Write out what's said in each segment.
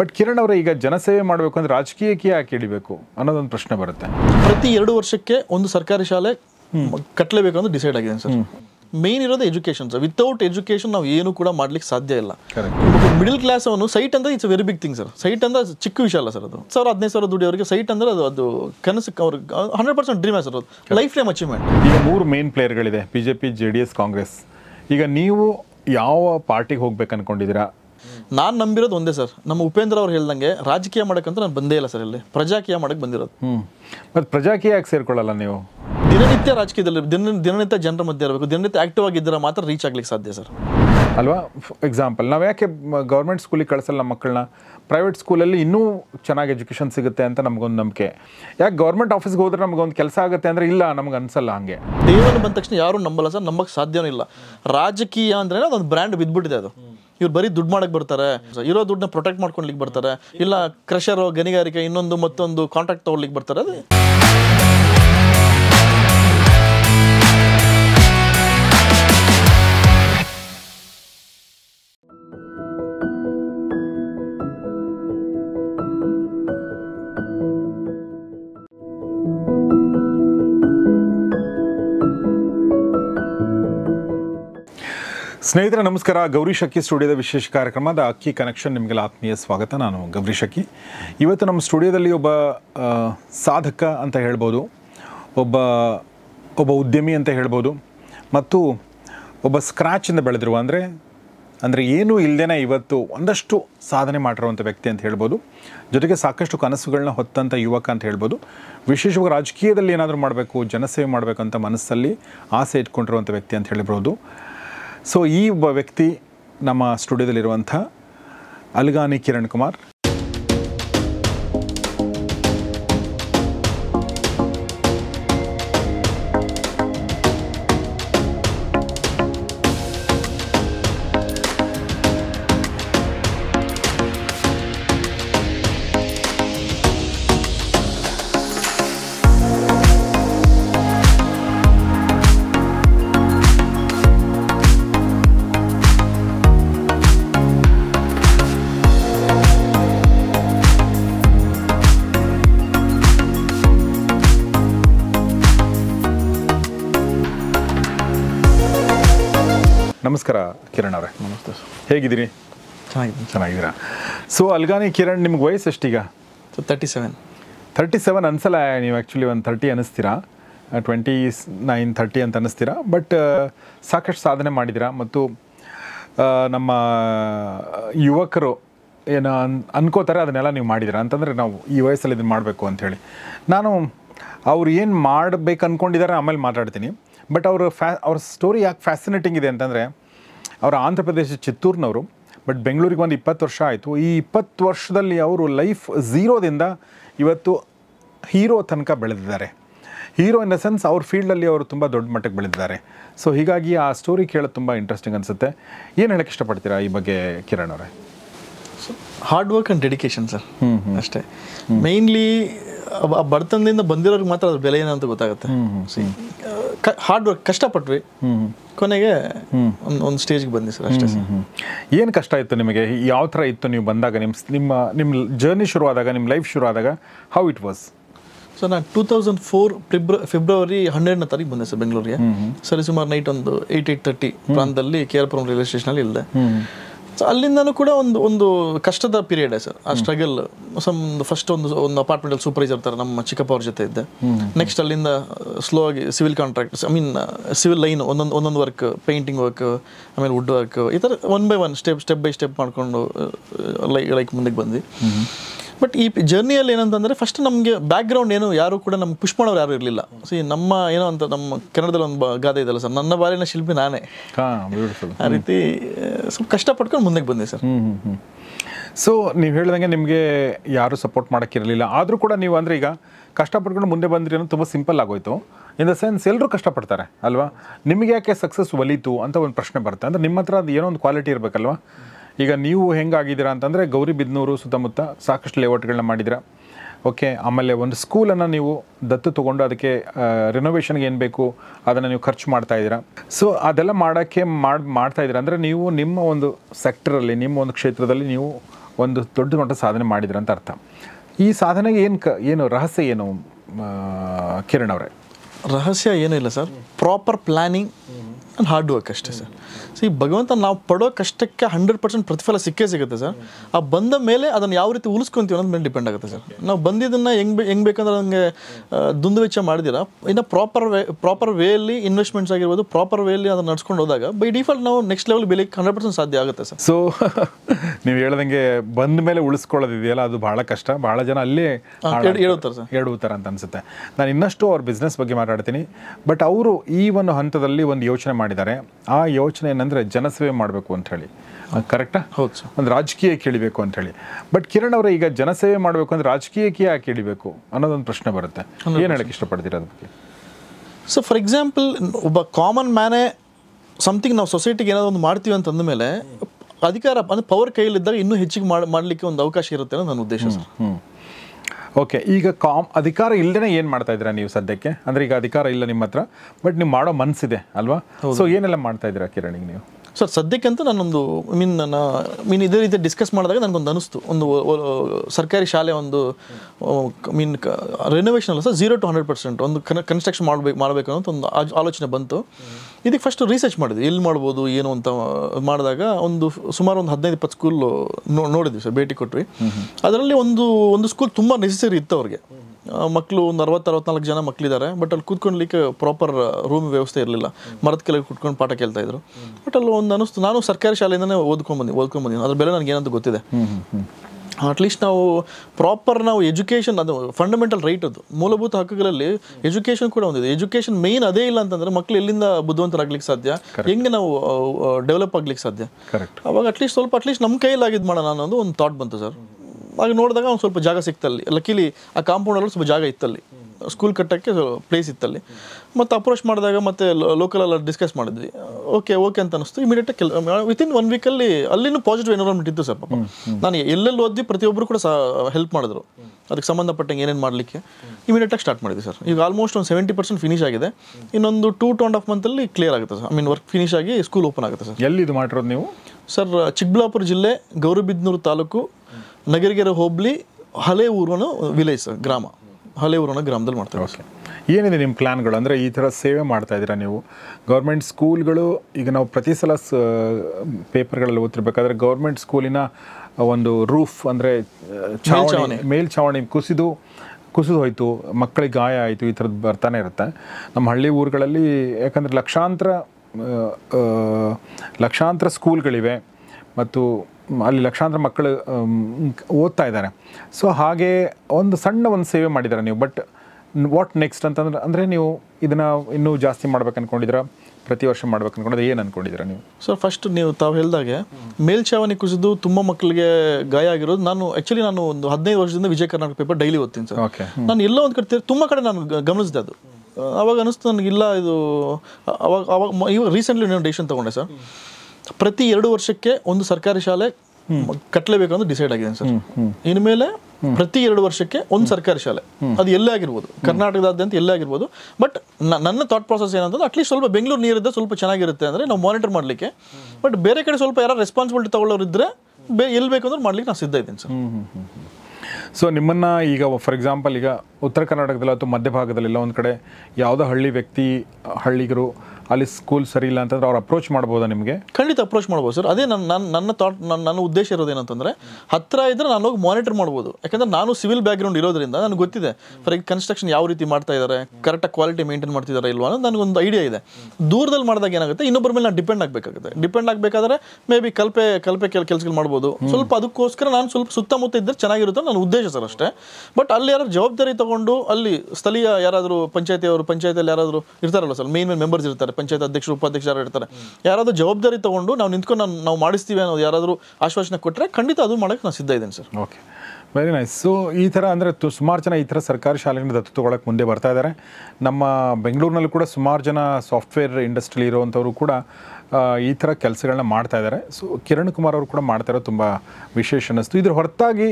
but Kiran ಅವರ ಈಗ ಜನಸೇವೆ ಮಾಡಬೇಕು ಅಂದ್ರೆ ರಾಜಕೀಯಕ್ಕೆ ಯಾಕೆ ಕೇಳಬೇಕು ಅನ್ನೋದೊಂದು ಪ್ರಶ್ನೆ ಬರುತ್ತೆ ಪ್ರತಿ ಎರಡು ವರ್ಷಕ್ಕೆ ಒಂದು ಸರ್ಕಾರಿ ಶಾಲೆ ಕಟ್ಟಲೇಬೇಕು ಅಂತ ಡಿಸೈಡ್ ಆಗಿದೆ ಸರ್ ಮೇನ್ ಇರೋದು ಎಜುಕೇಶನ್ ಸರ್ ವಿತೌಟ್ ಎಜುಕೇಶನ್ ನಾವು ಏನು ಕೂಡ ಮಾಡ್ಲಿಕ್ಕೆ ಸಾಧ್ಯ ಇಲ್ಲ ಮಿಡಲ್ ಕ್ಲಾಸ್ ಅವನು ಸೈಟ್ ಅಂದ್ರೆ it's very big thing sir site ಅಂದ್ರೆ ಚಿಕ್ಕ ವಿಷಯ ಅಲ್ಲ ಸರ್ ಅದು ಸರ್ ಹದಿನೈದು ಸಾವಿರ ದುಡಿಯೋರಿಗೆ ಸೈಟ್ ಅಂದ್ರೆ ಅದು ಅದು ಕನಸು ಅವ್ರಿಗೆ ಹಂಡ್ರೆಡ್ ಪರ್ಸೆಂಟ್ ಡ್ರೀಮ್ ಸರ್ ಅದು ಲೈಫ್ ಟೈಮ್ ಅಚೀವ್ಮೆಂಟ್ ಈಗ ಮೂರು ಮೇನ್ ಪ್ಲೇಯರ್ಗಳಿದೆ B J P J D S Congress ಈಗ ನೀವು ಯಾವ ಪಾರ್ಟಿಗೆ ಹೋಗ್ಬೇಕು ಅನ್ಕೊಂಡಿದ್ದೀರಾ ನಾನು ನಂಬಿರೋದು ಒಂದೇ ಸರ್ ನಮ್ಮ ಉಪೇಂದ್ರ ಅವ್ರು ಹೇಳ್ದಂಗೆ ರಾಜಕೀಯ ಮಾಡೋಕ್ಕಂತ ನಾನು ಬಂದೇ ಇಲ್ಲ ಸರ್ ಇಲ್ಲಿ ಪ್ರಜಾಕೀಯ ಮಾಡಕ್ಕೆ ಬಂದಿರೋದು ಮತ್ತು ಪ್ರಜಾಕೀಯ ಯಾಕೆ ಸೇರ್ಕೊಳ್ಳಲ್ಲ ನೀವು ದಿನನಿತ್ಯ ರಾಜಕೀಯದಲ್ಲಿ ದಿನ ದಿನನಿತ್ಯ ಜನರ ಮಧ್ಯೆ ಇರಬೇಕು ದಿನನಿತ್ಯ ಆಕ್ಟಿವ್ ಆಗಿದ್ದರೆ ಮಾತ್ರ ರೀಚ್ ಆಗ್ಲಿಕ್ಕೆ ಸಾಧ್ಯ ಸರ್ ಅಲ್ವಾ ಎಕ್ಸಾಂಪಲ್ ನಾವು ಯಾಕೆ ಗೌರ್ಮೆಂಟ್ ಸ್ಕೂಲಿಗೆ ಕಳಿಸಲ್ಲ ಮಕ್ಕಳನ್ನ ಪ್ರೈವೇಟ್ ಸ್ಕೂಲಲ್ಲಿ ಇನ್ನೂ ಚೆನ್ನಾಗಿ ಎಜುಕೇಷನ್ ಸಿಗುತ್ತೆ ಅಂತ ನಮಗೊಂದು ನಂಬಿಕೆ ಯಾಕೆ ಗೌರ್ಮೆಂಟ್ ಆಫೀಸ್ಗೆ ಹೋದ್ರೆ ನಮಗೊಂದು ಕೆಲಸ ಆಗುತ್ತೆ ಅಂದರೆ ಇಲ್ಲ ನಮ್ಗೆ ಅನ್ಸಲ್ಲ ಹಂಗೆ ದೇವನ ಬಂದ ತಕ್ಷಣ ಯಾರೂ ನಂಬಲ್ಲ ಸರ್ ನಮಗೆ ಸಾಧ್ಯವೂ ಇಲ್ಲ ರಾಜಕೀಯ ಅಂದ್ರೆ ಅದೊಂದು ಬ್ರ್ಯಾಂಡ್ ಬಿದ್ದುಬಿಟ್ಟಿದೆ ಅದು ಇವ್ರು ಬರೀ ದುಡ್ಡು ಮಾಡಕ್ ಬರ್ತಾರೆ ಇರೋ ದುಡ್ಡನ್ನ ಪ್ರೊಟೆಕ್ಟ್ ಮಾಡ್ಕೊಳ್ಲಿಕ್ಕೆ ಬರ್ತಾರೆ ಇಲ್ಲ ಕ್ರಷರು ಗಣಿಗಾರಿಕೆ ಇನ್ನೊಂದು ಮತ್ತೊಂದು ಕಾಂಟ್ರಾಕ್ಟ್ ತಗೊಳ್ಲಿಕ್ಕೆ ಬರ್ತಾರೆ ಅದೇ ಸ್ನೇಹಿತರೆ ನಮಸ್ಕಾರ ಗೌರಿ ಶಕ್ಕಿ ಸ್ಟುಡಿಯೋದ ವಿಶೇಷ ಕಾರ್ಯಕ್ರಮದ ಅಕ್ಕಿ ಕನೆಕ್ಷನ್ ನಿಮಗೆಲ್ಲ ಆತ್ಮೀಯ ಸ್ವಾಗತ ನಾನು ಗೌರಿ ಶಕ್ಕಿ ಇವತ್ತು ನಮ್ಮ ಸ್ಟುಡಿಯೋದಲ್ಲಿ ಒಬ್ಬ ಸಾಧಕ ಅಂತ ಹೇಳ್ಬೋದು ಒಬ್ಬ ಒಬ್ಬ ಉದ್ಯಮಿ ಅಂತ ಹೇಳ್ಬೋದು ಮತ್ತು ಒಬ್ಬ ಸ್ಕ್ರ್ಯಾಚಿಂದ ಬೆಳೆದಿರುವ ಅಂದರೆ ಅಂದರೆ ಏನೂ ಇಲ್ಲದೇ ಇವತ್ತು ಒಂದಷ್ಟು ಸಾಧನೆ ಮಾಡಿರುವಂಥ ವ್ಯಕ್ತಿ ಅಂತ ಹೇಳ್ಬೋದು ಜೊತೆಗೆ ಸಾಕಷ್ಟು ಕನಸುಗಳನ್ನ ಹೊತ್ತಂಥ ಯುವಕ ಅಂತ ಹೇಳ್ಬೋದು ವಿಶೇಷವಾಗಿ ರಾಜಕೀಯದಲ್ಲಿ ಏನಾದರೂ ಮಾಡಬೇಕು ಜನಸೇವೆ ಮಾಡಬೇಕಂತ ಮನಸ್ಸಲ್ಲಿ ಆಸೆ ಇಟ್ಕೊಂಡಿರುವಂಥ ವ್ಯಕ್ತಿ ಅಂತ ಹೇಳ್ಬೋದು ಸೊ ಈ ಒಬ್ಬ ವ್ಯಕ್ತಿ ನಮ್ಮ ಸ್ಟುಡಿಯೋದಲ್ಲಿರುವಂಥ ಅಲ್ಗಾನಿ ಕಿರಣ್ ಕುಮಾರ್ ನಮಸ್ಕಾರ ಕಿರಣ್ ಅವರೇ ನಮಸ್ತೆ ಹೇಗಿದ್ದೀರಿ ಚೆನ್ನಾಗಿದ್ದೀನಿ ಚೆನ್ನಾಗಿದ್ದೀರಾ ಸೊ ಅಲ್ಗಾನಿ ಕಿರಣ್ ನಿಮ್ಗೆ ವಯಸ್ಸು ಎಷ್ಟೀಗ so thirty seven thirty seven ಅನಿಸಲ್ಲ ನೀವು ಆ್ಯಕ್ಚುಲಿ ಒಂದು ತರ್ಟಿ ಅನ್ನಿಸ್ತೀರಾ ಟ್ವೆಂಟಿ ನೈನ್ ತರ್ಟಿ ಅಂತ ಅನ್ನಿಸ್ತೀರಾ ಬಟ್ ಸಾಕಷ್ಟು ಸಾಧನೆ ಮಾಡಿದ್ದೀರಾ ಮತ್ತು ನಮ್ಮ ಯುವಕರು ಏನು ಅನ್ ಅನ್ಕೋತಾರೆ ಅದನ್ನೆಲ್ಲ ನೀವು ಮಾಡಿದ್ದೀರಾ ಅಂತಂದರೆ ನಾವು ಈ ವಯಸ್ಸಲ್ಲಿ ಇದನ್ನು ಮಾಡಬೇಕು ಅಂಥೇಳಿ ನಾನು ಅವ್ರು ಏನು ಮಾಡಬೇಕು ಅಂದ್ಕೊಂಡಿದ್ದಾರೆ ಆಮೇಲೆ ಮಾತಾಡ್ತೀನಿ ಬಟ್ ಅವರು ಫ್ಯಾ ಅವ್ರ ಸ್ಟೋರಿ ಯಾಕೆ ಫ್ಯಾಸಿನೇಟಿಂಗ್ ಇದೆ ಅಂತಂದರೆ ಅವರು ಆಂಧ್ರ ಪ್ರದೇಶ ಚಿತ್ತೂರಿನವರು ಬಟ್ ಬೆಂಗಳೂರಿಗೆ ಒಂದು ಇಪ್ಪತ್ತು ವರ್ಷ ಆಯಿತು ಈ ಇಪ್ಪತ್ತು ವರ್ಷದಲ್ಲಿ ಅವರು ಲೈಫ್ ಝೀರೋದಿಂದ ಇವತ್ತು ಹೀರೋ ತನಕ ಬೆಳೆದಿದ್ದಾರೆ ಹೀರೋ ಇನ್ ದ ಸೆನ್ಸ್ ಅವ್ರ ಫೀಲ್ಡಲ್ಲಿ ಅವರು ತುಂಬ ದೊಡ್ಡ ಮಟ್ಟಕ್ಕೆ ಬೆಳೆದಿದ್ದಾರೆ ಸೊ ಹೀಗಾಗಿ ಆ ಸ್ಟೋರಿ ಕೇಳೋದು ತುಂಬ ಇಂಟ್ರೆಸ್ಟಿಂಗ್ ಅನಿಸುತ್ತೆ ಏನು ಹೇಳೋಕ್ಕೆ ಇಷ್ಟಪಡ್ತೀರಾ ಈ ಬಗ್ಗೆ ಕಿರಣ್ ಅವರೇ hard work and dedication sir ಅಷ್ಟೇ ಮೇಯ್ನ್ಲಿ ಆ ಬಡತನದಿಂದ ಬಂದಿರೋರಿಗೆ ಮಾತ್ರ ಅದ್ರ ಬೆಲೆ ಏನಂತ ಗೊತ್ತಾಗುತ್ತೆ ಹಾರ್ಡ್ ವರ್ಕ್ ಕಷ್ಟಪಟ್ವಿ ಕೊನೆಗೆ ಒಂದು ಸ್ಟೇಜ್ಗೆ ಬಂದಿ ಸರ್ ಅಷ್ಟೇ ಏನು ಕಷ್ಟ ಇತ್ತು ನಿಮಗೆ ಯಾವ ಥರ ಇತ್ತು ನೀವು ಬಂದಾಗ ನಿಮ್ಮ ನಿಮ್ಮ ನಿಮ್ಮ ಜರ್ನಿ ಶುರುವಾದಾಗ ನಿಮ್ಮ ಲೈಫ್ ಶುರುವಾದಾಗ ಹೌ ಇಟ್ ವಾಸ್ ಸೊ ನಾನು ಟೂ ತೌಸಂಡ್ ಫೋರ್ ಫಿಬ್ರ ಫೆಬ್ರವರಿ ಹನ್ನೆರಡನೇ ತಾರೀಕು ಬಂದೆ ಸರ್ ಬೆಂಗಳೂರಿಗೆ ಸರಿ ಸುಮಾರು ನೈಟ್ ಒಂದು ಏಯ್ಟ್ ಏಯ್ಟ್ ತರ್ಟಿ ಪ್ರಾಂತದಲ್ಲಿ ಕೆ ಆರ್ ಪುರಂ ರೈಲ್ವೆ ಸ್ಟೇಷನಲ್ಲಿ ಇಲ್ಲದೆ ಸೊ ಅಲ್ಲಿಂದನೂ ಕೂಡ ಒಂದು ಒಂದು ಕಷ್ಟದ ಪೀರಿಯಡ್ ಸರ್ ಆ ಸ್ಟ್ರಗಲ್ ಸಮ್ ಫಸ್ಟ್ ಒಂದು ಒಂದು ಅಪಾರ್ಟ್ಮೆಂಟಲ್ಲಿ ಸೂಪರ್ವೈಸರ್ ತರ ನಮ್ಮ ಚಿಕ್ಕಪ್ಪ ಅವ್ರ ಜೊತೆ ಇದ್ದೆ ನೆಕ್ಸ್ಟ್ ಅಲ್ಲಿಂದ ಸ್ಲೋ uh, ಆಗಿ civil contracts I mean civil line ಒಂದೊಂದು ಒಂದೊಂದು ವರ್ಕ್ ಪೇಂಟಿಂಗ್ ವರ್ಕ್ ಆಮೇಲೆ ವುಡ್ ವರ್ಕ್ ಈ ಥರ one by one step step by step ಮಾಡಿಕೊಂಡು ಲೈಕ್ ಲೈಕ್ ಮುಂದಕ್ಕೆ ಬಂದ್ವಿ ಬಟ್ ಈ ಜರ್ನಿಯಲ್ಲಿ ಏನಂತಂದರೆ ಫಸ್ಟ್ ನಮಗೆ ಬ್ಯಾಕ್ಗ್ರೌಂಡ್ ಏನು ಯಾರು ಕೂಡ ನಮ್ಗೆ ಪುಷ್ ಮಾಡೋರು ಯಾರು ಇರಲಿಲ್ಲ ಸೊ ನಮ್ಮ ಏನೋ ಅಂತ ನಮ್ಮ ಕನ್ನಡದಲ್ಲಿ ಒಂದು ಗಾದೆ ಇದೆಲ್ಲ ಸರ್ ನನ್ನ ಬಾರಿನ ಶಿಲ್ಪಿ ನಾನೇ ಆ ರೀತಿ ಸ್ವಲ್ಪ ಕಷ್ಟಪಟ್ಕೊಂಡು ಮುಂದಕ್ಕೆ ಬಂದೆ ಸರ್ ಸೊ ನೀವು ಹೇಳಿದಂಗೆ ನಿಮಗೆ ಯಾರು ಸಪೋರ್ಟ್ ಮಾಡೋಕ್ಕಿರಲಿಲ್ಲ ಆದರೂ ಕೂಡ ನೀವು ಅಂದರೆ ಈಗ ಕಷ್ಟಪಟ್ಕೊಂಡು ಮುಂದೆ ಬಂದ್ರಿ ಅನ್ನೋದು ತುಂಬ ಸಿಂಪಲ್ ಆಗೋಯ್ತು ಇನ್ ದ ಸೆನ್ಸ್ ಎಲ್ಲರೂ ಕಷ್ಟಪಡ್ತಾರೆ ಅಲ್ವಾ ನಿಮಗೆ ಯಾಕೆ ಸಕ್ಸಸ್ ಒಲಿತು ಅಂತ ಒಂದು ಪ್ರಶ್ನೆ ಬರುತ್ತೆ ಅಂದರೆ ನಿಮ್ಮ ಹತ್ರ ಅದು ಏನೋ ಒಂದು ಕ್ವಾಲಿಟಿ ಇರಬೇಕಲ್ವಾ ಈಗ ನೀವು ಹೆಂಗಾಗಿದ್ದೀರಾ ಅಂತಂದರೆ ಗೌರಿಬಿದನೂರು ಸುತ್ತಮುತ್ತ ಸಾಕಷ್ಟು ಲೇಔಟ್ಗಳನ್ನ ಮಾಡಿದ್ದೀರಾ ಓಕೆ ಆಮೇಲೆ ಒಂದು ಸ್ಕೂಲನ್ನು ನೀವು ದತ್ತು ತೊಗೊಂಡು ಅದಕ್ಕೆ ರಿನೋವೇಷನ್ಗೆ ಏನು ಬೇಕು ಅದನ್ನು ನೀವು ಖರ್ಚು ಮಾಡ್ತಾ ಇದ್ದೀರಾ ಸೊ ಅದೆಲ್ಲ ಮಾಡೋಕ್ಕೆ ಮಾಡಿ ಮಾಡ್ತಾ ಇದ್ದೀರಾ ಅಂದರೆ ನೀವು ನಿಮ್ಮ ಒಂದು ಸೆಕ್ಟರಲ್ಲಿ ನಿಮ್ಮ ಒಂದು ಕ್ಷೇತ್ರದಲ್ಲಿ ನೀವು ಒಂದು ದೊಡ್ಡ ಮಟ್ಟ ಸಾಧನೆ ಮಾಡಿದ್ರ ಅಂತ ಅರ್ಥ ಈ ಸಾಧನೆಗೆ ಏನು ಕ ಏನು ರಹಸ್ಯ ಏನು ಕಿರಣ್ ಅವರೇ ರಹಸ್ಯ ಏನೂ ಇಲ್ಲ sir proper planning and hard work ಅಷ್ಟೇ ಸರ್ ಸೊ ಈ ಭಗವಂತ ನಾವು ಪಡೋ ಕಷ್ಟಕ್ಕೆ ಹಂಡ್ರೆಡ್ ಪರ್ಸೆಂಟ್ ಪ್ರತಿಫಲ ಸಿಕ್ಕೇ ಸಿಗುತ್ತೆ ಸರ್ ಆ ಬಂದ ಮೇಲೆ ಅದನ್ನು ಯಾವ ರೀತಿ ಉಳಿಸ್ಕೊಂತೀವಿ ಅನ್ನೋದು ಮೇಲೆ ಡಿಪೆಂಡ್ ಆಗುತ್ತೆ ಸರ್ ನಾವು ಬಂದಿದ್ದನ್ನು ಹೆಂಗೆ ಹೆಂಗ್ ಬೇಕಂದ್ರೆ ನನಗೆ ದುಂದುವೆಚ್ಚ ಮಾಡಿದಿರ ಇನ್ನು ಪ್ರಾಪರ್ ವೇ ಪ್ರಾಪರ್ ವೇಯಲ್ಲಿ ಇನ್ವೆಸ್ಟ್ಮೆಂಟ್ಸ್ ಆಗಿರ್ಬೋದು ಪ್ರಾಪರ್ ವೇಯಲ್ಲಿ ಅದನ್ನು ನಡ್ಸ್ಕೊಂಡು ಹೋದಾಗ ಬೈ ಡಿಫಾಲ್ಟ್ ನಾವು ನೆಕ್ಸ್ಟ್ ಲೆವೆಲ್ ಬೆಲೆ ಹಂಡ್ರೆಡ್ ಪರ್ಸೆಂಟ್ ಸಾಧ್ಯ ಆಗುತ್ತೆ ಸರ್ ಸೊ ನೀವು ಹೇಳ್ದಂಗೆ ಬಂದ ಮೇಲೆ ಉಳಿಸ್ಕೊಳ್ಳೋದಿದೆಯಲ್ಲ ಅದು ಭಾಳ ಕಷ್ಟ ಭಾಳ ಜನ ಅಲ್ಲಿ ಹೇಳುತ್ತಾರೆ ಸರ್ ಹೇಳುತ್ತಾರೆ ಅಂತ ಅನ್ಸುತ್ತೆ ನಾನು ಇನ್ನಷ್ಟು ಅವ್ರ ಬಿಸ್ನೆಸ್ ಬಗ್ಗೆ ಮಾತಾಡ್ತೀನಿ ಬಟ್ ಅವರು ಈ ಒಂದು ಹಂತದಲ್ಲಿ ಒಂದು ಯೋಚನೆ ಮಾಡಿದ್ದಾರೆ ಆ ಯೋಚನೆ ಅಂದರೆ ಜನಸೇವೆ ಮಾಡಬೇಕು ಅಂತ ಹೇಳಿ ಕರೆಕ್ಟಾ ಹೌದು ಸರ್ ಒಂದು ರಾಜಕೀಯ ಕೇಳಬೇಕು ಅಂತ ಹೇಳಿ ಬಟ್ ಕಿರಣ್ ಅವರ ಈಗ ಜನಸೇವೆ ಮಾಡಬೇಕು ಅಂದ್ರೆ ರಾಜಕೀಯಕ್ಕೆ ಯಾಕೆ ಅನ್ನೋದೊಂದು ಪ್ರಶ್ನೆ ಬರುತ್ತೆ ಏನು ಹೇಳಕ್ಕೆ ಇಷ್ಟಪಡ್ತೀರಾ ಅದಕ್ಕೆ ಸೊ ಫಾರ್ ಎಕ್ಸಾಂಪಲ್ ಒಬ್ಬ ಕಾಮನ್ ಮ್ಯಾನೇ ಸಮಥಿಂಗ್ ನಾವು ಸೊಸೈಟಿಗೆ ಏನಾದ್ರು ಒಂದು ಮಾಡ್ತೀವಿ ಅಂತ ಅಂದಮೇಲೆ ಅಧಿಕಾರ ಅಂದರೆ ಪವರ್ ಕೈಯಲ್ಲಿದ್ದಾಗ ಇನ್ನೂ ಹೆಚ್ಚಿಗೆ ಮಾಡಲಿಕ್ಕೆ ಒಂದು ಅವಕಾಶ ಇರುತ್ತೆ ಅನ್ನೋ ನನ್ನ ಉದ್ದೇಶ ಸರ್ ಓಕೆ ಈಗ ಕಾಮ್ ಅಧಿಕಾರ ಇಲ್ಲದೇ ಏನು ಮಾಡ್ತಾ ಇದ್ದೀರಾ ನೀವು ಸದ್ಯಕ್ಕೆ ಅಂದರೆ ಈಗ ಅಧಿಕಾರ ಇಲ್ಲ ನಿಮ್ಮ ಹತ್ರ ಬಟ್ ನೀವು ಮಾಡೋ ಮನಸ್ಸಿದೆ ಅಲ್ವಾ ಸೊ ಏನೆಲ್ಲ ಮಾಡ್ತಾ ಇದ್ದೀರಾ ಕಿರಣಿಗೆ ನೀವು ಸರ್ ಸದ್ಯಕ್ಕಂತೂ ನಾನೊಂದು ಮೀನ್ ನನ್ನ ಮೀನ್ ಇದೇ ರೀತಿ ಡಿಸ್ಕಸ್ ಮಾಡಿದಾಗ ನನಗೊಂದು ಅನಿಸ್ತು ಒಂದು ಸರ್ಕಾರಿ ಶಾಲೆ ಒಂದು ಮೀನ್ ರೆನೋವೇಷನ್ ಅಲ್ಲ sir zero to hundred percent ಒಂದು ಕನ್ಸ್ಟ್ರಕ್ಷನ್ ಮಾಡಬೇಕು ಮಾಡಬೇಕು ಅನ್ನೋದು ಒಂದು ಆಲೋಚನೆ ಬಂತು ಇದಕ್ಕೆ ಫಸ್ಟ್ ರಿಸರ್ಚ್ ಮಾಡಿದ್ವಿ ಎಲ್ಲಿ ಮಾಡ್ಬೋದು ಏನು ಅಂತ ಮಾಡಿದಾಗ ಒಂದು ಸುಮಾರು ಒಂದು ಹದಿನೈದು ಇಪ್ಪತ್ತು ಸ್ಕೂಲ್ ನೋಡಿದ್ವಿ ಸರ್ ಭೇಟಿ ಕೊಟ್ವಿ ಅದರಲ್ಲಿ ಒಂದು ಒಂದು ಸ್ಕೂಲ್ ತುಂಬ ನೆಸೆಸರಿ ಇತ್ತು ಅವ್ರಿಗೆ ಮಕ್ಕಳು ಒಂದು ಅರವತ್ತು ಅರವತ್ನಾಲ್ಕು ಜನ ಮಕ್ಕಳಿದ್ದಾರೆ ಬಟ್ ಅಲ್ಲಿ ಕೂತ್ಕೊಂಡ್ಲಿಕ್ಕೆ ಪ್ರಾಪರ್ ರೂಮ್ ವ್ಯವಸ್ಥೆ ಇರಲಿಲ್ಲ ಮರದ ಕೆಳಗೆ ಕುತ್ಕೊಂಡು ಪಾಠ ಕೇಳ್ತಾ ಇದ್ರು ಬಟ್ ಅಲ್ಲಿ ಒಂದು ಅನಿಸ್ತು ನಾನು ಸರ್ಕಾರಿ ಶಾಲೆಯಿಂದನೇ ಓದ್ಕೊಂಡು ಬಂದಿ ಓದ್ಕೊಂಡು ಬಂದಿನಿ ಅದ್ರ ಬೆಲೆ ನನಗೇನಂತ ಗೊತ್ತಿದೆ ಅಟ್ಲೀಸ್ಟ್ ನಾವು ಪ್ರಾಪರ್ ನಾವು ಎಜುಕೇಷನ್ ಅದು ಫಂಡಮೆಂಟಲ್ ರೈಟ್ ಅದು ಮೂಲಭೂತ ಹಕ್ಕುಗಳಲ್ಲಿ ಎಜುಕೇಷನ್ ಕೂಡ ಒಂದಿದೆ ಎಜುಕೇಷನ್ ಮೇನ್ ಅದೇ ಇಲ್ಲ ಅಂತಂದ್ರೆ ಮಕ್ಕಳು ಎಲ್ಲಿಂದ ಬುದ್ಧಿವಂತರಾಗ್ಲಿಕ್ಕೆ ಸಾಧ್ಯ ಹೆಂಗೆ ನಾವು ಡೆವಲಪ್ ಆಗ್ಲಿಕ್ಕೆ ಸಾಧ್ಯ ಅವಾಗ ಅಟ್ಲೀಸ್ಟ್ ಸ್ವಲ್ಪ ಅಟ್ಲೀಸ್ಟ್ ನಮ್ಮ ಕೈಯಲ್ಲಾಗಿದ್ದು ಮಾಡೋಣ ಅನ್ನೋದು ಒಂದು ಥಾಟ್ ಬಂತು ಸರ್ ಆಗ ನೋಡಿದಾಗ ಅವ್ನು ಸ್ವಲ್ಪ ಜಾಗ ಸಿಕ್ತಲ್ಲಿ ಲಕ್ಕಿಲಿ ಆ ಕಾಂಪೌಂಡಲ್ಲಿ ಸ್ವಲ್ಪ ಜಾಗ ಇತ್ತಲ್ಲಿ ಸ್ಕೂಲ್ ಕಟ್ಟೋಕ್ಕೆ ಪ್ಲೇಸ್ ಇತ್ತಲ್ಲಿ ಮತ್ತು ಅಪ್ರೋಚ್ ಮಾಡಿದಾಗ ಮತ್ತೆ ಲೋಕಲೆಲ್ಲ ಡಿಸ್ಕಸ್ ಮಾಡಿದ್ವಿ ಓಕೆ ಓಕೆ ಅಂತ ಅನಿಸ್ತು ಇಮಿಡಿಯೇಟಾಗಿ ಕೆಲ ವಿತಿನ್ ಒನ್ ವೀಕಲ್ಲಿ ಅಲ್ಲಿನೂ ಪಾಸಿಟಿವ್ ಎನ್ವಿರಾನ್ಮೆಂಟ್ ಇತ್ತು ಸರ್ ಪಾಪ ನಾನು ಎಲ್ಲೆಲ್ಲಿ ಓದಿ ಪ್ರತಿಯೊಬ್ಬರು ಕೂಡ ಸಹ ಹೆಲ್ಪ್ ಮಾಡಿದ್ರು ಅದಕ್ಕೆ ಸಂಬಂಧಪಟ್ಟಂಗೆ ಏನೇನು ಮಾಡಲಿಕ್ಕೆ ಇಮಿಡಿಯೇಟಾಗಿ ಸ್ಟಾರ್ಟ್ ಮಾಡಿದ್ವಿ ಸರ್ ಈಗ ಆಲ್ಮೋಸ್ಟ್ ಒಂದು ಸೆವೆಂಟಿ ಪರ್ಸೆಂಟ್ ಫಿನಿಶ್ ಆಗಿದೆ ಇನ್ನೊಂದು ಟೂ ಟು ಆ್ಯಂಡ್ ಹಾಫ್ ಮಂತಲ್ಲಿ ಕ್ಲಿಯರ್ ಆಗುತ್ತೆ sir I mean work finish ಆಗಿ ಸ್ಕೂಲ್ ಓಪನ್ ಆಗುತ್ತೆ ಸರ್ ಎಲ್ಲಿ ಇದು ಮಾಡಿರೋದು ನೀವು ಸರ್ ಚಿಕ್ಕಬಳ್ಳಾಪುರ ಜಿಲ್ಲೆ ಗೌರಿಬಿದ್ನೂರು ತಾಲೂಕು ನಗರಗೆರೆ ಹೋಬ್ಳಿ ಹಳೆ ಊರನು ವಿಲೇಜ್ ಸರ್ ಗ್ರಾಮ ಹಲೇವೂರನ ಗ್ರಾಮದಲ್ಲಿ ಮಾಡ್ತಾರೆ ಓಕೆ ಏನಿದೆ ನಿಮ್ಮ ಪ್ಲ್ಯಾನ್ಗಳು ಅಂದರೆ ಈ ಥರ ಸೇವೆ ಮಾಡ್ತಾ ಇದ್ದೀರಾ ನೀವು ಗೌರ್ಮೆಂಟ್ ಸ್ಕೂಲ್ಗಳು ಈಗ ನಾವು ಪ್ರತಿ ಸಲ ಪೇಪರ್ಗಳಲ್ಲಿ ಓದ್ತಿರ್ಬೇಕಾದ್ರೆ ಗೌರ್ಮೆಂಟ್ ಸ್ಕೂಲಿನ ಒಂದು ರೂಫ್ ಅಂದರೆ ಛಾವಣಿ ಮೇಲ್ಛಾವಣಿ ಕುಸಿದು ಕುಸಿದು ಹೋಯಿತು ಮಕ್ಕಳಿಗೆ ಗಾಯ ಆಯಿತು ಈ ಥರದ್ದು ಬರ್ತಾನೆ ಇರುತ್ತೆ ನಮ್ಮ ಹಳ್ಳಿ ಊರುಗಳಲ್ಲಿ ಯಾಕಂದರೆ ಲಕ್ಷಾಂತರ ಲಕ್ಷಾಂತರ ಸ್ಕೂಲ್ಗಳಿವೆ ಮತ್ತು ಅಲ್ಲಿ ಲಕ್ಷಾಂತರ ಮಕ್ಕಳು ಓದ್ತಾ ಇದ್ದಾರೆ ಸೊ ಹಾಗೆ ಒಂದು ಸಣ್ಣ ಒಂದು ಸೇವೆ ಮಾಡಿದ್ದಾರೆ ನೀವು ಬಟ್ ವಾಟ್ ನೆಕ್ಸ್ಟ್ ಅಂತಂದ್ರೆ ಅಂದರೆ ನೀವು ಇದನ್ನು ಇನ್ನೂ ಜಾಸ್ತಿ ಮಾಡ್ಬೇಕು ಅಂದ್ಕೊಂಡಿದ್ದೀರಾ ಪ್ರತಿ ವರ್ಷ ಮಾಡ್ಬೇಕು ಅಂದ್ಕೊಂಡು ಏನು ಅಂದ್ಕೊಂಡಿದ್ದೀರಾ ನೀವು ಸೊ ಫಸ್ಟ್ ನೀವು ತಾವು ಹೇಳಿದಾಗೆ ಮೇಲ್ಛಾವಣಿ ಕುಸಿದು ತುಂಬ ಮಕ್ಕಳಿಗೆ ಗಾಯ ಆಗಿರೋದು ನಾನು ಆ್ಯಕ್ಚುಲಿ ನಾನು ಒಂದು ಹದಿನೈದು ವರ್ಷದಿಂದ ವಿಜಯ ಕರ್ನಾಟಕ ಪೇಪರ್ ಡೈಲಿ ಓದ್ತೀನಿ ಸರ್ ಓಕೆ ನಾನು ಎಲ್ಲ ಒಂದು ಕಡೆ ತುಂಬ ಕಡೆ ನಾನು ಗಮನಿಸಿದೆ ಅದು ಅವಾಗ ಅನಿಸ್ತು ನನಗಿಲ್ಲ ಇದು ಅವಾಗ ಅವಾಗ ಇವಾಗ ರೀಸೆಂಟ್ಲಿ ನಾನು ಡೇಷನ್ ತೊಗೊಂಡೆ ಸರ್ ಪ್ರತಿ ಎರಡು ವರ್ಷಕ್ಕೆ ಒಂದು ಸರ್ಕಾರಿ ಶಾಲೆ ಕಟ್ಟಲೇಬೇಕು ಅಂತ ಡಿಸೈಡ್ ಆಗಿದೆ ಸರ್ ಇನ್ಮೇಲೆ ಪ್ರತಿ ಎರಡು ವರ್ಷಕ್ಕೆ ಒಂದು ಸರ್ಕಾರಿ ಶಾಲೆ ಅದು ಎಲ್ಲೇ ಆಗಿರ್ಬೋದು ಕರ್ನಾಟಕದಾದ್ಯಂತ ಎಲ್ಲೇ ಆಗಿರ್ಬೋದು ಬಟ್ ನನ್ನ ಥಾಟ್ ಪ್ರಾಸೆಸ್ ಏನಂತಂದ್ರೆ ಅಟ್ಲೀಸ್ಟ್ ಸ್ವಲ್ಪ ಬೆಂಗಳೂರು ನೀರಿದ್ದ ಸ್ವಲ್ಪ ಚೆನ್ನಾಗಿರುತ್ತೆ ಅಂದರೆ ನಾವು ಮಾನಿಟರ್ ಮಾಡಲಿಕ್ಕೆ ಬಟ್ ಬೇರೆ ಕಡೆ ಸ್ವಲ್ಪ ಯಾರು ರೆಸ್ಪಾನ್ಸಿಬಿಲಿಟಿ ತಗೊಳ್ಳೋರಿದ್ರೆ ಬೇ ಎಲ್ಲಿ ಬೇಕಂದ್ರೆ ಮಾಡ್ಲಿಕ್ಕೆ ನಾನು ಸಿದ್ಧ ಇದ್ದೀನಿ ಸರ್ ಸೊ ನಿಮ್ಮನ್ನು ಈಗ ಫಾರ್ ಎಕ್ಸಾಂಪಲ್ ಈಗ ಉತ್ತರ ಕರ್ನಾಟಕದಲ್ಲಿ ಅಥವಾ ಮಧ್ಯಭಾಗದಲ್ಲಿ ಎಲ್ಲ ಒಂದು ಕಡೆ ಯಾವುದೋ ಹಳ್ಳಿ ವ್ಯಕ್ತಿ ಹಳ್ಳಿಗರು ಅಲ್ಲಿ ಸ್ಕೂಲ್ ಸರಿ ಇಲ್ಲ ಅಂತಂದ್ರೆ ಅವ್ರು ಅಪ್ರೋಚ್ ಮಾಡ್ಬೋದಾ ನಿಮಗೆ ಖಂಡಿತ ಅಪ್ರೋಚ್ ಮಾಡ್ಬೋದು ಸರ್ ಅದೇ ನನ್ನ ನನ್ನ ನನ್ನ ಥಾಟ್ ನನ್ನ ನನ್ನ ಉದ್ದೇಶ ಇರೋದು ಏನಂತಂದ್ರೆ ಹತ್ತಿರ ಇದ್ದರೆ ನಾನು ಹೋಗಿ ಮಾನಿಟರ್ ಮಾಡ್ಬೋದು ಯಾಕಂದರೆ ನಾನು ಸಿವಿಲ್ ಬ್ಯಾಕ್ಗ್ರೌಂಡ್ ಇರೋದ್ರಿಂದ ನನಗೆ ಗೊತ್ತಿದೆ ಫಾರ್ ಕನ್ಸ್ಟ್ರಕ್ಷನ್ ಯಾವ ರೀತಿ ಮಾಡ್ತಾ ಇದ್ದಾರೆ ಕರೆಕ್ಟಾಗಿ ಕ್ವಾಲಿಟಿ ಮೇಂಟೈನ್ ಮಾಡ್ತಿದ್ದಾರೆ ಇಲ್ವಾ ಅನ್ನೋದು ನನಗೊಂದು ಐಡಿಯಾ ಇದೆ ದೂರದಲ್ಲಿ ಮಾಡಿದಾಗ ಏನಾಗುತ್ತೆ ಇನ್ನೊಬ್ಬರ ಮೇಲೆ ನಾನು ಡಿಪೆಂಡ್ ಆಗಬೇಕಾಗುತ್ತೆ ಡಿಪೆಂಡ್ ಆಗಬೇಕಾದ್ರೆ ಮೇ ಬಿ ಕಲ್ಪೆ ಕಲ್ಪೆ ಕೆಲ ಕೆಲಸಗಳು ಮಾಡ್ಬೋದು ಸ್ವಲ್ಪ ಅದಕ್ಕೋಸ್ಕರ ನಾನು ಸ್ವಲ್ಪ ಸುತ್ತಮುತ್ತ ಇದ್ದರೆ ಚೆನ್ನಾಗಿರುತ್ತೆ ನನ್ನ ಉದ್ದೇಶ ಸರ್ ಅಷ್ಟೇ ಬಟ್ ಅಲ್ಲಿ ಯಾರಾದ್ರೂ ಜವಾಬ್ದಾರಿ ತಗೊಂಡು ಅಲ್ಲಿ ಸ್ಥಳೀಯ ಯಾರಾದರೂ ಪಂಚಾಯತಿಯವರು ಪಂಚಾಯತಿಯಲ್ಲಿ ಯಾರಾದರೂ ಇರ್ತಾರಲ್ಲ ಸರ್ ಮೇನ್ ಮೇನ್ ಮೆಂಬರ್ಸ್ ಇರ್ತಾರೆ ಪಂಚಾಯತ್ ಅಧ್ಯಕ್ಷರು ಉಪಾಧ್ಯಕ್ಷ ಯಾರು ಇರ್ತಾರೆ ಯಾರಾದರೂ ಜವಾಬ್ದಾರಿ ತಗೊಂಡು ನಾವು ನಿಂತ್ಕೊಂಡು ನಾನು ನಾವು ಮಾಡಿಸ್ತೀವಿ ಅನ್ನೋದು ಯಾರಾದರೂ ಆಶ್ವಾಸನೆ ಕೊಟ್ಟರೆ ಖಂಡಿತ ಅದು ಮಾಡೋಕ್ಕೆ ನಾನು ಸಿದ್ಧ ಇದ್ದೇನೆ sir okay very nice so ಈ ಥರ ಅಂದರೆ ಸುಮಾರು ಜನ ಈ ಥರ ಸರ್ಕಾರಿ ಶಾಲೆಗಳಿಂದ ದತ್ತು ತೊಗೊಳಕ್ಕೆ ಮುಂದೆ ಬರ್ತಾ ಇದ್ದಾರೆ ನಮ್ಮ ಬೆಂಗಳೂರಿನಲ್ಲೂ ಕೂಡ ಸುಮಾರು ಜನ ಸಾಫ್ಟ್ವೇರ್ ಇಂಡಸ್ಟ್ರಿಲಿ ಇರುವಂಥವರು ಕೂಡ ಈ ಥರ ಕೆಲಸಗಳನ್ನ ಮಾಡ್ತಾ ಇದ್ದಾರೆ ಸೊ ಕಿರಣ್ ಕುಮಾರ್ ಅವರು ಕೂಡ ಮಾಡ್ತಾ ಇರೋ ತುಂಬ ವಿಶೇಷ ಅನ್ನಿಸ್ತು ಇದ್ರ ಹೊರತಾಗಿ